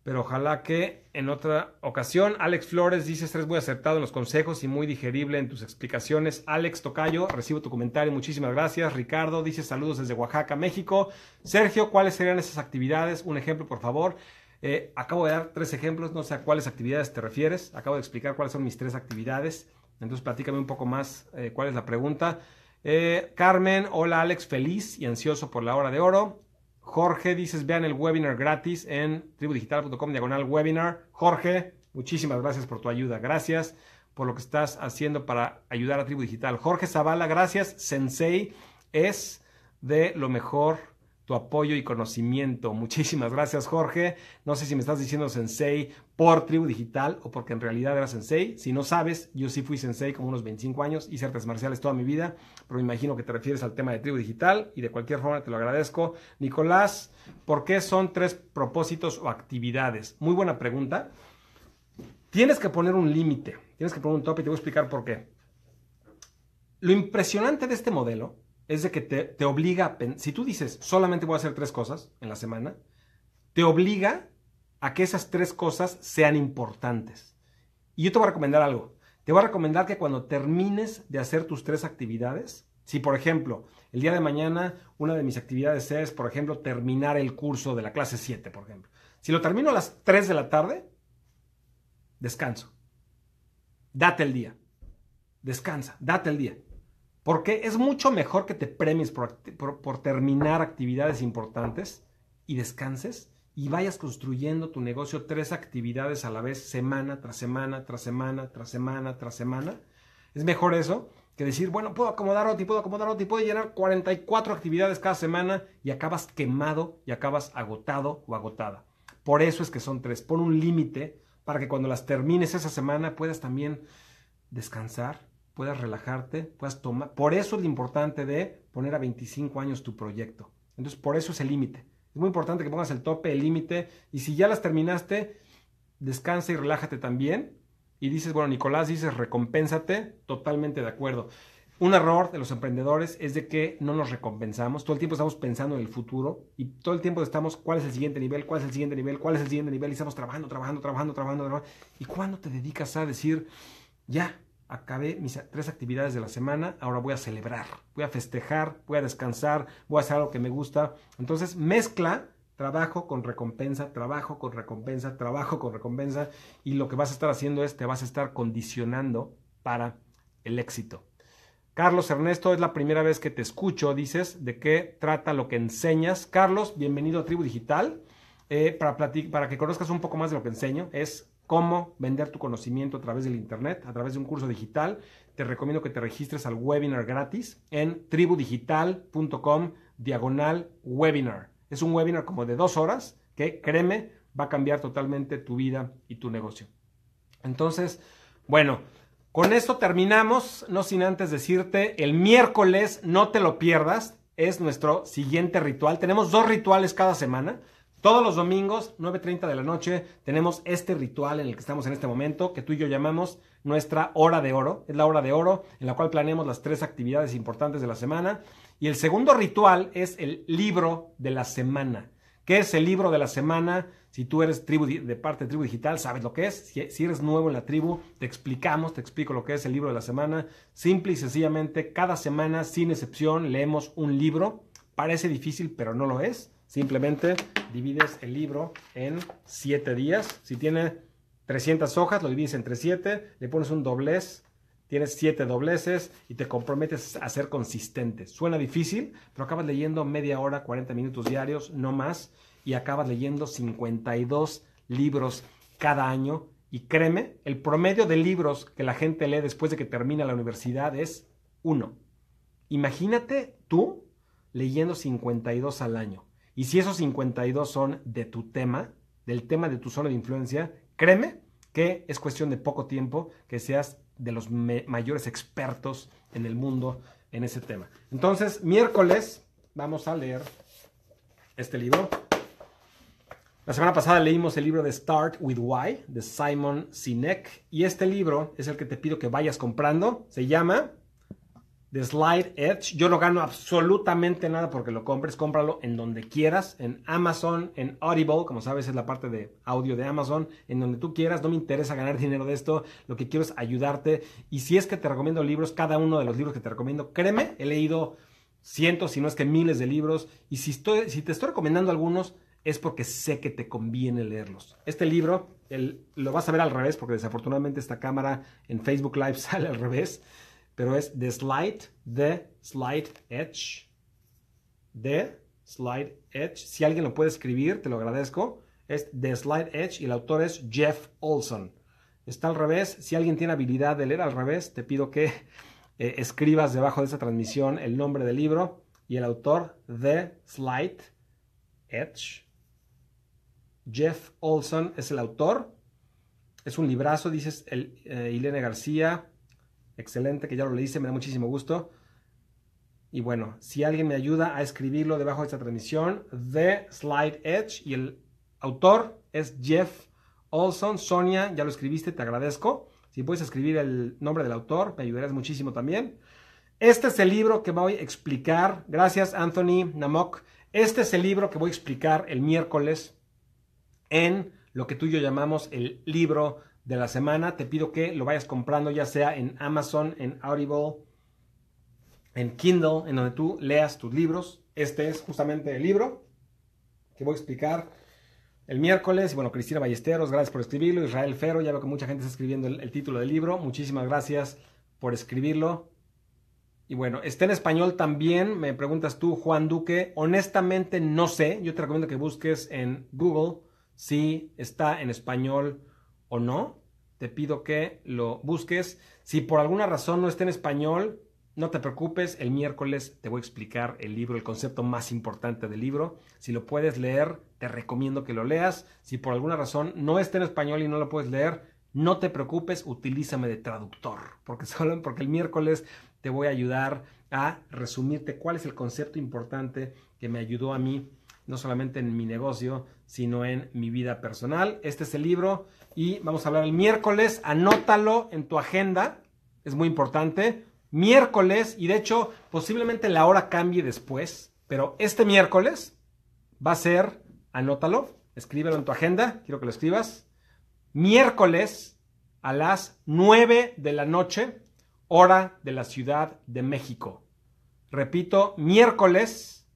pero ojalá que en otra ocasión. Alex Flores dice, eres muy acertado en los consejos y muy digerible en tus explicaciones. Alex Tocayo, recibo tu comentario, muchísimas gracias. Ricardo dice, saludos desde Oaxaca, México. Sergio, ¿cuáles serían esas actividades? Un ejemplo, por favor. Eh, acabo de dar tres ejemplos, no sé a cuáles actividades te refieres. Acabo de explicar cuáles son mis tres actividades. Entonces, platícame un poco más eh, cuál es la pregunta. Eh, Carmen, hola Alex, feliz y ansioso por la hora de oro. Jorge, dices, vean el webinar gratis en tribudigital.com diagonal webinar. Jorge, muchísimas gracias por tu ayuda. Gracias por lo que estás haciendo para ayudar a Tribu Digital. Jorge Zavala, gracias. Sensei es de lo mejor tu apoyo y conocimiento. Muchísimas gracias, Jorge. No sé si me estás diciendo sensei por tribu digital o porque en realidad era sensei. Si no sabes, yo sí fui sensei como unos 25 años, hice artes marciales toda mi vida, pero me imagino que te refieres al tema de tribu digital y de cualquier forma te lo agradezco. Nicolás, ¿por qué son tres propósitos o actividades? Muy buena pregunta. Tienes que poner un límite, tienes que poner un tope y te voy a explicar por qué. Lo impresionante de este modelo es de que te, te obliga a Si tú dices, solamente voy a hacer tres cosas en la semana, te obliga a que esas tres cosas sean importantes. Y yo te voy a recomendar algo. Te voy a recomendar que cuando termines de hacer tus tres actividades, si por ejemplo el día de mañana una de mis actividades es, por ejemplo, terminar el curso de la clase 7, por ejemplo. Si lo termino a las 3 de la tarde, descanso. Date el día. Descansa, date el día. Porque es mucho mejor que te premies por, terminar actividades importantes y descanses y vayas construyendo tu negocio tres actividades a la vez, semana tras semana, tras semana, tras semana, tras semana. Es mejor eso que decir, bueno, puedo acomodar y puedo acomodar y puedo llenar 44 actividades cada semana y acabas quemado y acabas agotado o agotada. Por eso es que son tres. Pon un límite para que cuando las termines esa semana puedas también descansar, puedas relajarte, puedas tomar. Por eso es lo importante de poner a 25 años tu proyecto. Entonces, por eso es el límite. Es muy importante que pongas el tope, el límite. Y si ya las terminaste, descansa y relájate también. Y dices, bueno, Nicolás, dices, recompénsate, totalmente de acuerdo. Un error de los emprendedores es de que no nos recompensamos. Todo el tiempo estamos pensando en el futuro y todo el tiempo estamos, ¿cuál es el siguiente nivel? ¿Cuál es el siguiente nivel? ¿Cuál es el siguiente nivel? Y estamos trabajando, trabajando, trabajando, trabajando, trabajando. ¿Y cuándo te dedicas a decir, ya, acabé mis tres actividades de la semana, ahora voy a celebrar, voy a festejar, voy a descansar, voy a hacer algo que me gusta. Entonces mezcla trabajo con recompensa, trabajo con recompensa, trabajo con recompensa y lo que vas a estar haciendo es te vas a estar condicionando para el éxito. Carlos Ernesto, es la primera vez que te escucho, dices, de qué trata lo que enseñas. Carlos, bienvenido a Tribu Digital. Eh, para, para que conozcas un poco más de lo que enseño, es cómo vender tu conocimiento a través del Internet, a través de un curso digital. Te recomiendo que te registres al webinar gratis en tribudigital.com diagonal webinar. Es un webinar como de dos horas que, créeme, va a cambiar totalmente tu vida y tu negocio. Entonces, bueno, con esto terminamos, no sin antes decirte, el miércoles no te lo pierdas, es nuestro siguiente ritual. Tenemos dos rituales cada semana. Todos los domingos, 9.30 de la noche, tenemos este ritual en el que estamos en este momento, que tú y yo llamamos nuestra hora de oro. Es la hora de oro en la cual planeamos las tres actividades importantes de la semana. Y el segundo ritual es el libro de la semana. ¿Qué es el libro de la semana? Si tú eres tribu de parte de tribu digital, sabes lo que es. Si eres nuevo en la tribu, te explicamos, te explico lo que es el libro de la semana. Simple y sencillamente, cada semana, sin excepción, leemos un libro. Parece difícil, pero no lo es Simplemente divides el libro en 7 días. Si tiene 300 hojas, lo divides entre 7, le pones un doblez, tienes 7 dobleces y te comprometes a ser consistente. Suena difícil, pero acabas leyendo media hora, 40 minutos diarios, no más, y acabas leyendo 52 libros cada año. Y créeme, el promedio de libros que la gente lee después de que termina la universidad es 1. Imagínate tú leyendo 52 al año. Y si esos 52 son de tu tema, del tema de tu zona de influencia, créeme que es cuestión de poco tiempo que seas de los mayores expertos en el mundo en ese tema. Entonces, miércoles vamos a leer este libro. La semana pasada leímos el libro de Start with Why de Simon Sinek y este libro es el que te pido que vayas comprando. Se llama de Slide Edge. Yo no gano absolutamente nada porque lo compres. Cómpralo en donde quieras, en Amazon, en Audible, como sabes es la parte de audio de Amazon, en donde tú quieras. No me interesa ganar [LAUGHS] dinero de esto. Lo que quiero es ayudarte. Y si es que te recomiendo libros, cada uno de los libros que te recomiendo, créeme, he leído cientos, si no es que miles de libros. Y si, estoy, si te estoy recomendando algunos, es porque sé que te conviene leerlos. Este libro lo vas a ver al revés, porque desafortunadamente esta cámara en Facebook Live [LAUGHS] sale al revés pero es The slide, The slide edge, The slide edge. Si alguien lo puede escribir, te lo agradezco. Es The slide edge y el autor es Jeff Olson. Está al revés. Si alguien tiene habilidad de leer al revés, te pido que eh, escribas debajo de esa transmisión el nombre del libro y el autor The slide edge. Jeff Olson es el autor. Es un librazo, dices el, eh, Ilene García. Excelente, que ya lo leíste, me da muchísimo gusto. Y bueno, si alguien me ayuda a escribirlo debajo de esta transmisión, The Slide Edge, y el autor es Jeff Olson. Sonia, ya lo escribiste, te agradezco. Si puedes escribir el nombre del autor, me ayudarás muchísimo también. Este es el libro que voy a explicar. Gracias, Anthony Namok. Este es el libro que voy a explicar el miércoles en lo que tú y yo llamamos el libro de la semana. Te pido que lo vayas comprando ya sea en Amazon, en Audible, en Kindle, en donde tú leas tus libros. Este es justamente el libro que voy a explicar el miércoles. Y bueno, Cristina Ballesteros, gracias por escribirlo. Israel Ferro, ya veo que mucha gente está escribiendo el, el título del libro. Muchísimas gracias por escribirlo. Y bueno, está en español también, me preguntas tú, Juan Duque. Honestamente no sé, yo te recomiendo que busques en Google si está en español o no, te pido que lo busques. Si por alguna razón no está en español, no te preocupes, el miércoles te voy a explicar el libro, el concepto más importante del libro. Si lo puedes leer, te recomiendo que lo leas. Si por alguna razón no está en español y no lo puedes leer, no te preocupes, utilízame de traductor, porque [LAUGHS] solo porque el miércoles te voy a ayudar a resumirte cuál es el concepto importante que me ayudó a mí, no solamente en mi negocio, sino en mi vida personal. Este es el libro y vamos a hablar el miércoles. Anótalo en tu agenda, es muy importante. Miércoles, y de hecho, posiblemente la hora cambie después, pero este miércoles va a ser, anótalo, escríbelo en tu agenda, quiero que lo escribas. Miércoles a las 9 de la noche, hora de la Ciudad de México. Repito, miércoles,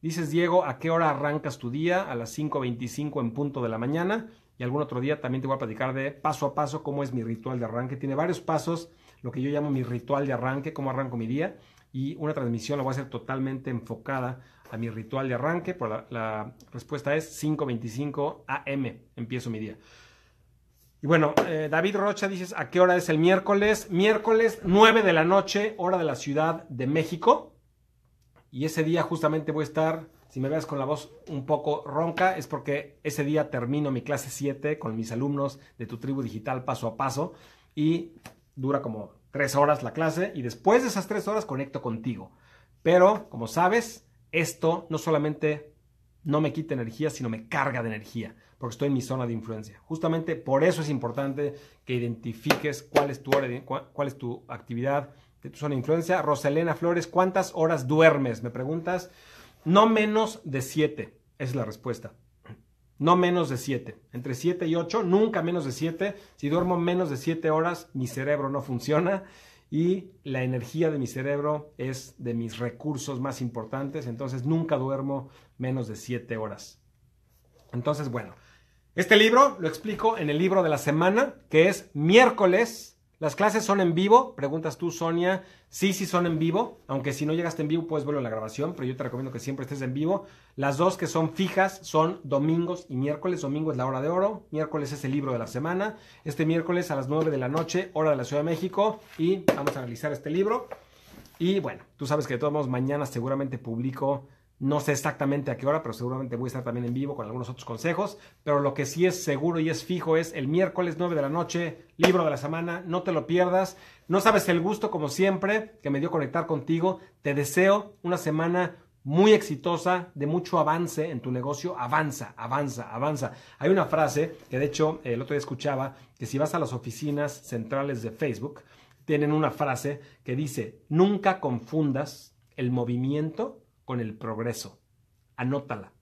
dices Diego, ¿a qué hora arrancas tu día? A las 5.25 en punto de la mañana y algún otro día también te voy a platicar de paso a paso cómo es mi ritual de arranque. Tiene varios pasos, lo que yo llamo mi ritual de arranque, cómo arranco mi día y una transmisión la voy a hacer totalmente enfocada a mi ritual de arranque. Por la, respuesta es 5.25 AM, empiezo mi día. Y bueno, eh, David Rocha dices, ¿a qué hora es el miércoles? Miércoles 9 de la noche, hora de la Ciudad de México. Y ese día justamente voy a estar si me ves con la voz un poco ronca es porque ese día termino mi clase 7 con mis alumnos de tu tribu digital paso a paso y dura como tres horas la clase y después de esas tres horas conecto contigo. Pero, como sabes, esto no solamente no me quita energía, sino me carga de energía, porque estoy en mi zona de influencia. Justamente por eso es importante que identifiques cuál es tu, cuál es tu actividad de tu zona de influencia. Rosalena Flores, ¿cuántas horas duermes? Me preguntas. No menos de 7 es la respuesta. No menos de 7. Entre 7 y 8, nunca menos de 7. Si duermo menos de 7 horas, mi cerebro no funciona y la energía de mi cerebro es de mis recursos más importantes, entonces nunca duermo menos de 7 horas. Entonces, bueno, este libro lo explico en el libro de la semana, que es miércoles ¿Las clases son en vivo? Preguntas tú, Sonia. Sí, sí son en vivo, aunque si no llegaste en vivo puedes verlo en la grabación, pero yo te recomiendo que siempre estés en vivo. Las dos que son fijas son domingos y miércoles. Domingo es la hora de oro, miércoles es el libro de la semana. Este miércoles a las 9 de la noche, hora de la Ciudad de México, y vamos a analizar este libro. Y bueno, tú sabes que de todos modos mañana seguramente publico no sé exactamente a qué hora, pero seguramente voy a estar también en vivo con algunos otros consejos. Pero lo que sí es seguro y es fijo es el miércoles 9 de la noche, libro de la semana, no te lo pierdas. No sabes el gusto, como siempre, que me dio conectar contigo. Te deseo una semana muy exitosa, de mucho avance en tu negocio, avanza, avanza, avanza. Hay una frase que de hecho el otro día escuchaba, que si vas a las oficinas centrales de Facebook, tienen una frase que dice, nunca confundas el movimiento con el progreso. Anótala.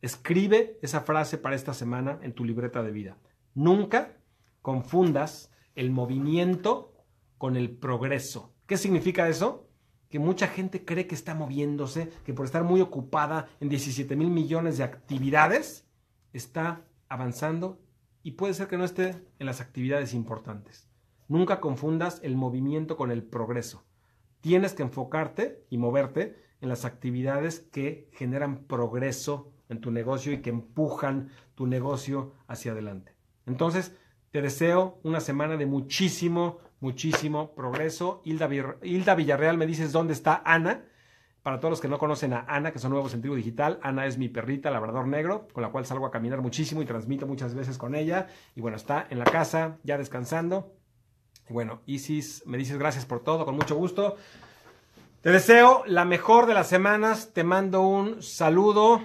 Escribe esa frase para esta semana en tu libreta de vida. Nunca confundas el movimiento con el progreso. ¿Qué significa eso? Que mucha gente cree que está moviéndose, que por estar muy ocupada en 17 mil millones de actividades, está avanzando y puede ser que no esté en las actividades importantes. Nunca confundas el movimiento con el progreso. Tienes que enfocarte y moverte en las actividades que generan progreso en tu negocio y que empujan tu negocio hacia adelante. Entonces, te deseo una semana de muchísimo, muchísimo progreso. Hilda, Villarreal, me dices dónde está Ana. Para todos los que no conocen a Ana, que son nuevos en Tribu Digital, Ana es mi perrita, labrador negro, con la cual salgo a caminar muchísimo y transmito muchas veces con ella. Y bueno, está en la casa, ya descansando. Y bueno, Isis, me dices gracias por todo, con mucho gusto. Te deseo la mejor de las semanas, te mando un saludo,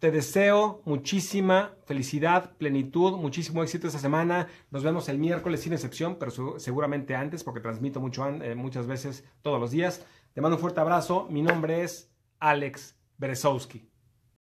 te deseo muchísima felicidad, plenitud, muchísimo éxito esta semana. Nos vemos el miércoles sin excepción, pero seguramente antes porque transmito mucho, eh, muchas veces todos los días. Te mando un fuerte abrazo, mi nombre es Alex Berezowski.